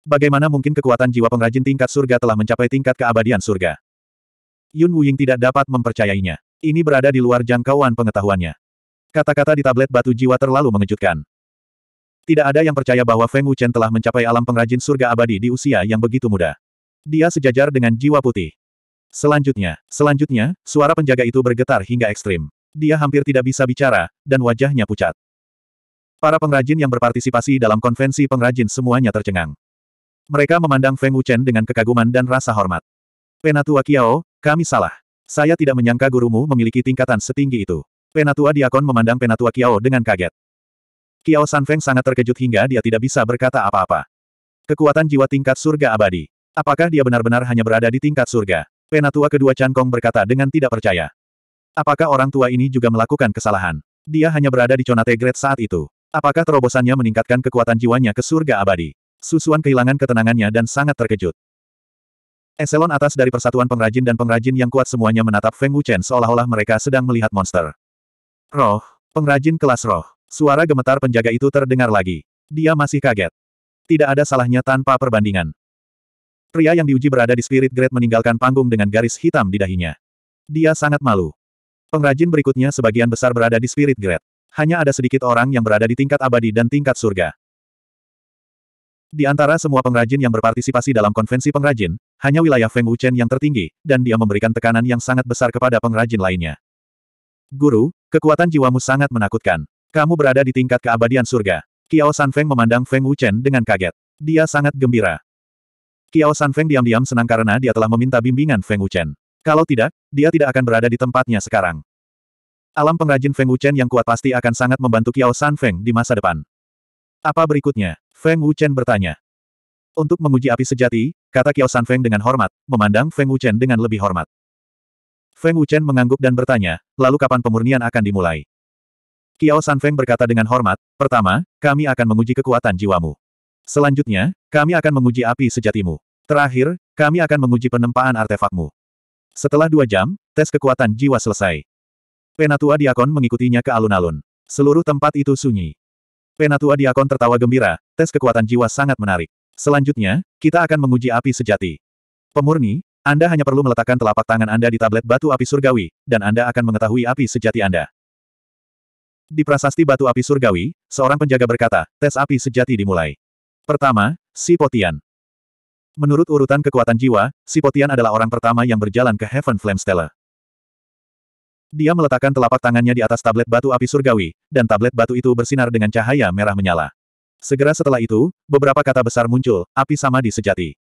Bagaimana mungkin kekuatan jiwa pengrajin tingkat surga telah mencapai tingkat keabadian surga? Yun Wuying tidak dapat mempercayainya. Ini berada di luar jangkauan pengetahuannya. Kata-kata di tablet batu jiwa terlalu mengejutkan. Tidak ada yang percaya bahwa Feng Wuchen telah mencapai alam pengrajin surga abadi di usia yang begitu muda. Dia sejajar dengan jiwa putih. Selanjutnya, selanjutnya, suara penjaga itu bergetar hingga ekstrim. Dia hampir tidak bisa bicara, dan wajahnya pucat. Para pengrajin yang berpartisipasi dalam konvensi pengrajin semuanya tercengang. Mereka memandang Feng Wuchen dengan kekaguman dan rasa hormat. Penatua Kiao, kami salah. Saya tidak menyangka gurumu memiliki tingkatan setinggi itu. Penatua Diakon memandang Penatua Kiao dengan kaget. Kiao San Feng sangat terkejut hingga dia tidak bisa berkata apa-apa. Kekuatan jiwa tingkat surga abadi. Apakah dia benar-benar hanya berada di tingkat surga? Penatua kedua Chan Kong berkata dengan tidak percaya. Apakah orang tua ini juga melakukan kesalahan? Dia hanya berada di Conate Great saat itu. Apakah terobosannya meningkatkan kekuatan jiwanya ke surga abadi? Susuan kehilangan ketenangannya dan sangat terkejut. Eselon atas dari persatuan pengrajin dan pengrajin yang kuat semuanya menatap Feng Wuchen seolah-olah mereka sedang melihat monster. Roh, pengrajin kelas roh. Suara gemetar penjaga itu terdengar lagi. Dia masih kaget. Tidak ada salahnya tanpa perbandingan. Pria yang diuji berada di spirit grade meninggalkan panggung dengan garis hitam di dahinya. Dia sangat malu. Pengrajin berikutnya sebagian besar berada di spirit grade hanya ada sedikit orang yang berada di tingkat abadi dan tingkat surga. Di antara semua pengrajin yang berpartisipasi dalam konvensi pengrajin, hanya wilayah Feng Wuchen yang tertinggi, dan dia memberikan tekanan yang sangat besar kepada pengrajin lainnya. Guru, kekuatan jiwamu sangat menakutkan. Kamu berada di tingkat keabadian surga. Kiao San Feng memandang Feng Wuchen dengan kaget. Dia sangat gembira. Kiao San Feng diam-diam senang karena dia telah meminta bimbingan Feng Wuchen. Kalau tidak, dia tidak akan berada di tempatnya sekarang. Alam pengrajin Feng Wuchen yang kuat pasti akan sangat membantu Kiao San Feng di masa depan. Apa berikutnya? Feng Wuchen bertanya. Untuk menguji api sejati, kata Kiao San Feng dengan hormat, memandang Feng Wuchen dengan lebih hormat. Feng Wuchen mengangguk dan bertanya, lalu kapan pemurnian akan dimulai? Kiao San Feng berkata dengan hormat, pertama, kami akan menguji kekuatan jiwamu. Selanjutnya, kami akan menguji api sejatimu. Terakhir, kami akan menguji penempaan artefakmu. Setelah dua jam, tes kekuatan jiwa selesai. Penatua Diakon mengikutinya ke alun-alun. Seluruh tempat itu sunyi. Penatua Diakon tertawa gembira, tes kekuatan jiwa sangat menarik. Selanjutnya, kita akan menguji api sejati. Pemurni, Anda hanya perlu meletakkan telapak tangan Anda di tablet batu api surgawi, dan Anda akan mengetahui api sejati Anda. Di prasasti batu api surgawi, seorang penjaga berkata, tes api sejati dimulai. Pertama, Si Potian. Menurut urutan kekuatan jiwa, Si Potian adalah orang pertama yang berjalan ke Heaven Flame Stella. Dia meletakkan telapak tangannya di atas tablet batu api surgawi, dan tablet batu itu bersinar dengan cahaya merah menyala. Segera setelah itu, beberapa kata besar muncul, api samadi sejati.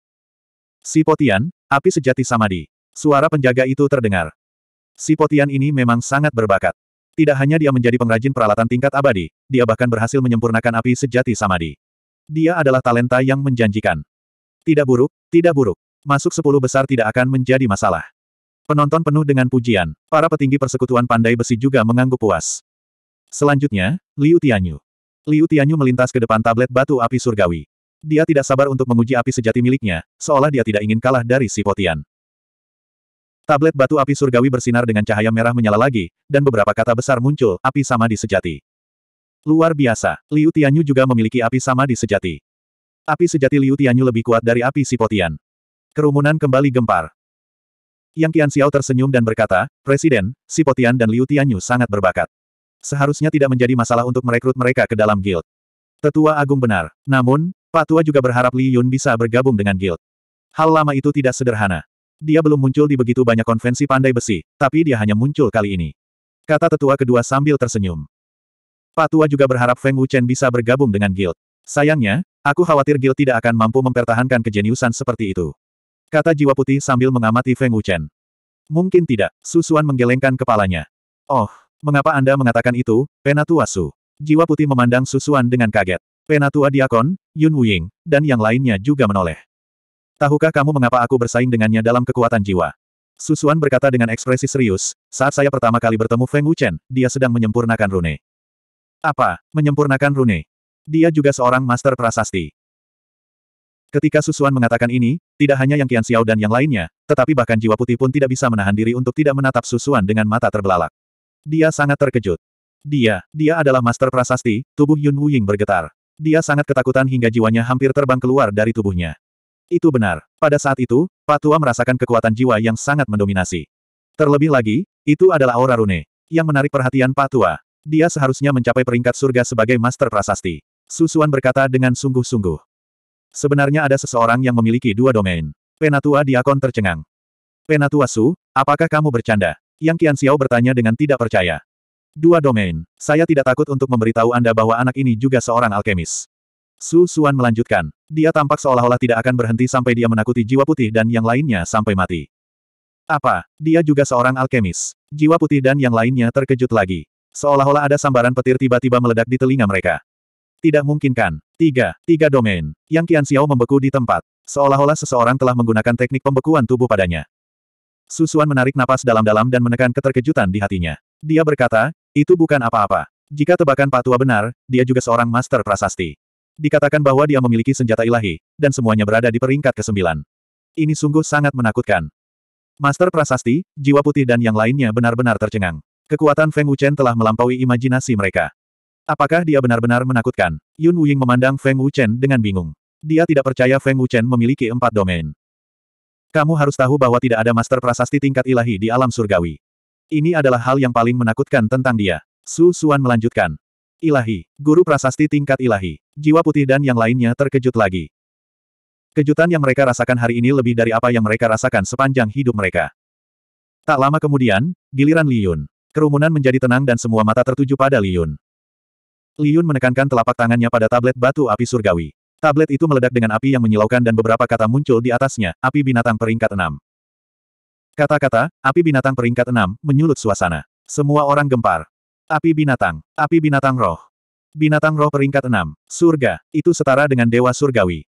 Si Potian, api sejati samadi. Suara penjaga itu terdengar. Si Potian ini memang sangat berbakat. Tidak hanya dia menjadi pengrajin peralatan tingkat abadi, dia bahkan berhasil menyempurnakan api sejati samadi. Dia adalah talenta yang menjanjikan. Tidak buruk, tidak buruk. Masuk sepuluh besar tidak akan menjadi masalah. Penonton penuh dengan pujian. Para petinggi persekutuan pandai besi juga mengangguk puas. Selanjutnya, Liu Tianyu. Liu Tianyu melintas ke depan tablet batu api surgawi. Dia tidak sabar untuk menguji api sejati miliknya, seolah dia tidak ingin kalah dari si Potian. Tablet batu api surgawi bersinar dengan cahaya merah menyala lagi, dan beberapa kata besar muncul, api sama di sejati. Luar biasa, Liu Tianyu juga memiliki api sama di sejati. Api sejati Liu Tianyu lebih kuat dari api si Potian. Kerumunan kembali gempar. Yang Qian Xiao tersenyum dan berkata, Presiden, Si Potian dan Liu Tianyu sangat berbakat. Seharusnya tidak menjadi masalah untuk merekrut mereka ke dalam guild. Tetua Agung benar. Namun, Pak Tua juga berharap Li Yun bisa bergabung dengan guild. Hal lama itu tidak sederhana. Dia belum muncul di begitu banyak konvensi pandai besi, tapi dia hanya muncul kali ini. Kata tetua kedua sambil tersenyum. Pak Tua juga berharap Feng Wuchen bisa bergabung dengan guild. Sayangnya, aku khawatir guild tidak akan mampu mempertahankan kejeniusan seperti itu. Kata jiwa putih sambil mengamati Feng Wuchen. Mungkin tidak, Susuan menggelengkan kepalanya. Oh, mengapa Anda mengatakan itu, Penatua Su? Jiwa putih memandang Susuan dengan kaget. Penatua Diakon, Yun Wuying, dan yang lainnya juga menoleh. Tahukah kamu mengapa aku bersaing dengannya dalam kekuatan jiwa? Susuan berkata dengan ekspresi serius, saat saya pertama kali bertemu Feng Wuchen, dia sedang menyempurnakan rune. Apa, menyempurnakan rune? Dia juga seorang master prasasti. Ketika Susuan mengatakan ini, tidak hanya Yang Qian Xiao dan yang lainnya, tetapi bahkan jiwa putih pun tidak bisa menahan diri untuk tidak menatap Susuan dengan mata terbelalak. Dia sangat terkejut. Dia, dia adalah master prasasti, tubuh Yun Wuying bergetar. Dia sangat ketakutan hingga jiwanya hampir terbang keluar dari tubuhnya. Itu benar. Pada saat itu, Patua merasakan kekuatan jiwa yang sangat mendominasi. Terlebih lagi, itu adalah aura rune, yang menarik perhatian Patua. Dia seharusnya mencapai peringkat surga sebagai master prasasti. Susuan berkata dengan sungguh-sungguh. Sebenarnya ada seseorang yang memiliki dua domain. Penatua Diakon tercengang. Penatua Su, apakah kamu bercanda? Yang Qian Xiao bertanya dengan tidak percaya. Dua domain. Saya tidak takut untuk memberitahu Anda bahwa anak ini juga seorang alkemis. Su Suan melanjutkan. Dia tampak seolah-olah tidak akan berhenti sampai dia menakuti jiwa putih dan yang lainnya sampai mati. Apa? Dia juga seorang alkemis. Jiwa putih dan yang lainnya terkejut lagi. Seolah-olah ada sambaran petir tiba-tiba meledak di telinga mereka. Tidak mungkin kan? Tiga, tiga domain. Yang Qian Xiao membeku di tempat. Seolah-olah seseorang telah menggunakan teknik pembekuan tubuh padanya. Susuan menarik napas dalam-dalam dan menekan keterkejutan di hatinya. Dia berkata, itu bukan apa-apa. Jika tebakan Pak Tua benar, dia juga seorang master prasasti. Dikatakan bahwa dia memiliki senjata ilahi, dan semuanya berada di peringkat kesembilan. Ini sungguh sangat menakutkan. Master Prasasti, Jiwa Putih dan yang lainnya benar-benar tercengang. Kekuatan Feng Wuchen telah melampaui imajinasi mereka. Apakah dia benar-benar menakutkan? Yun Wuying memandang Feng Wuchen dengan bingung. Dia tidak percaya Feng Wuchen memiliki empat domain. Kamu harus tahu bahwa tidak ada master prasasti tingkat ilahi di alam surgawi. Ini adalah hal yang paling menakutkan tentang dia. Su Suan melanjutkan. Ilahi, guru prasasti tingkat ilahi, jiwa putih dan yang lainnya terkejut lagi. Kejutan yang mereka rasakan hari ini lebih dari apa yang mereka rasakan sepanjang hidup mereka. Tak lama kemudian, giliran Li Yun. Kerumunan menjadi tenang dan semua mata tertuju pada Li Yun. Liun menekankan telapak tangannya pada tablet batu api surgawi. Tablet itu meledak dengan api yang menyilaukan dan beberapa kata muncul di atasnya, api binatang peringkat enam. Kata-kata, api binatang peringkat enam, menyulut suasana. Semua orang gempar. Api binatang, api binatang roh. Binatang roh peringkat enam, surga, itu setara dengan dewa surgawi.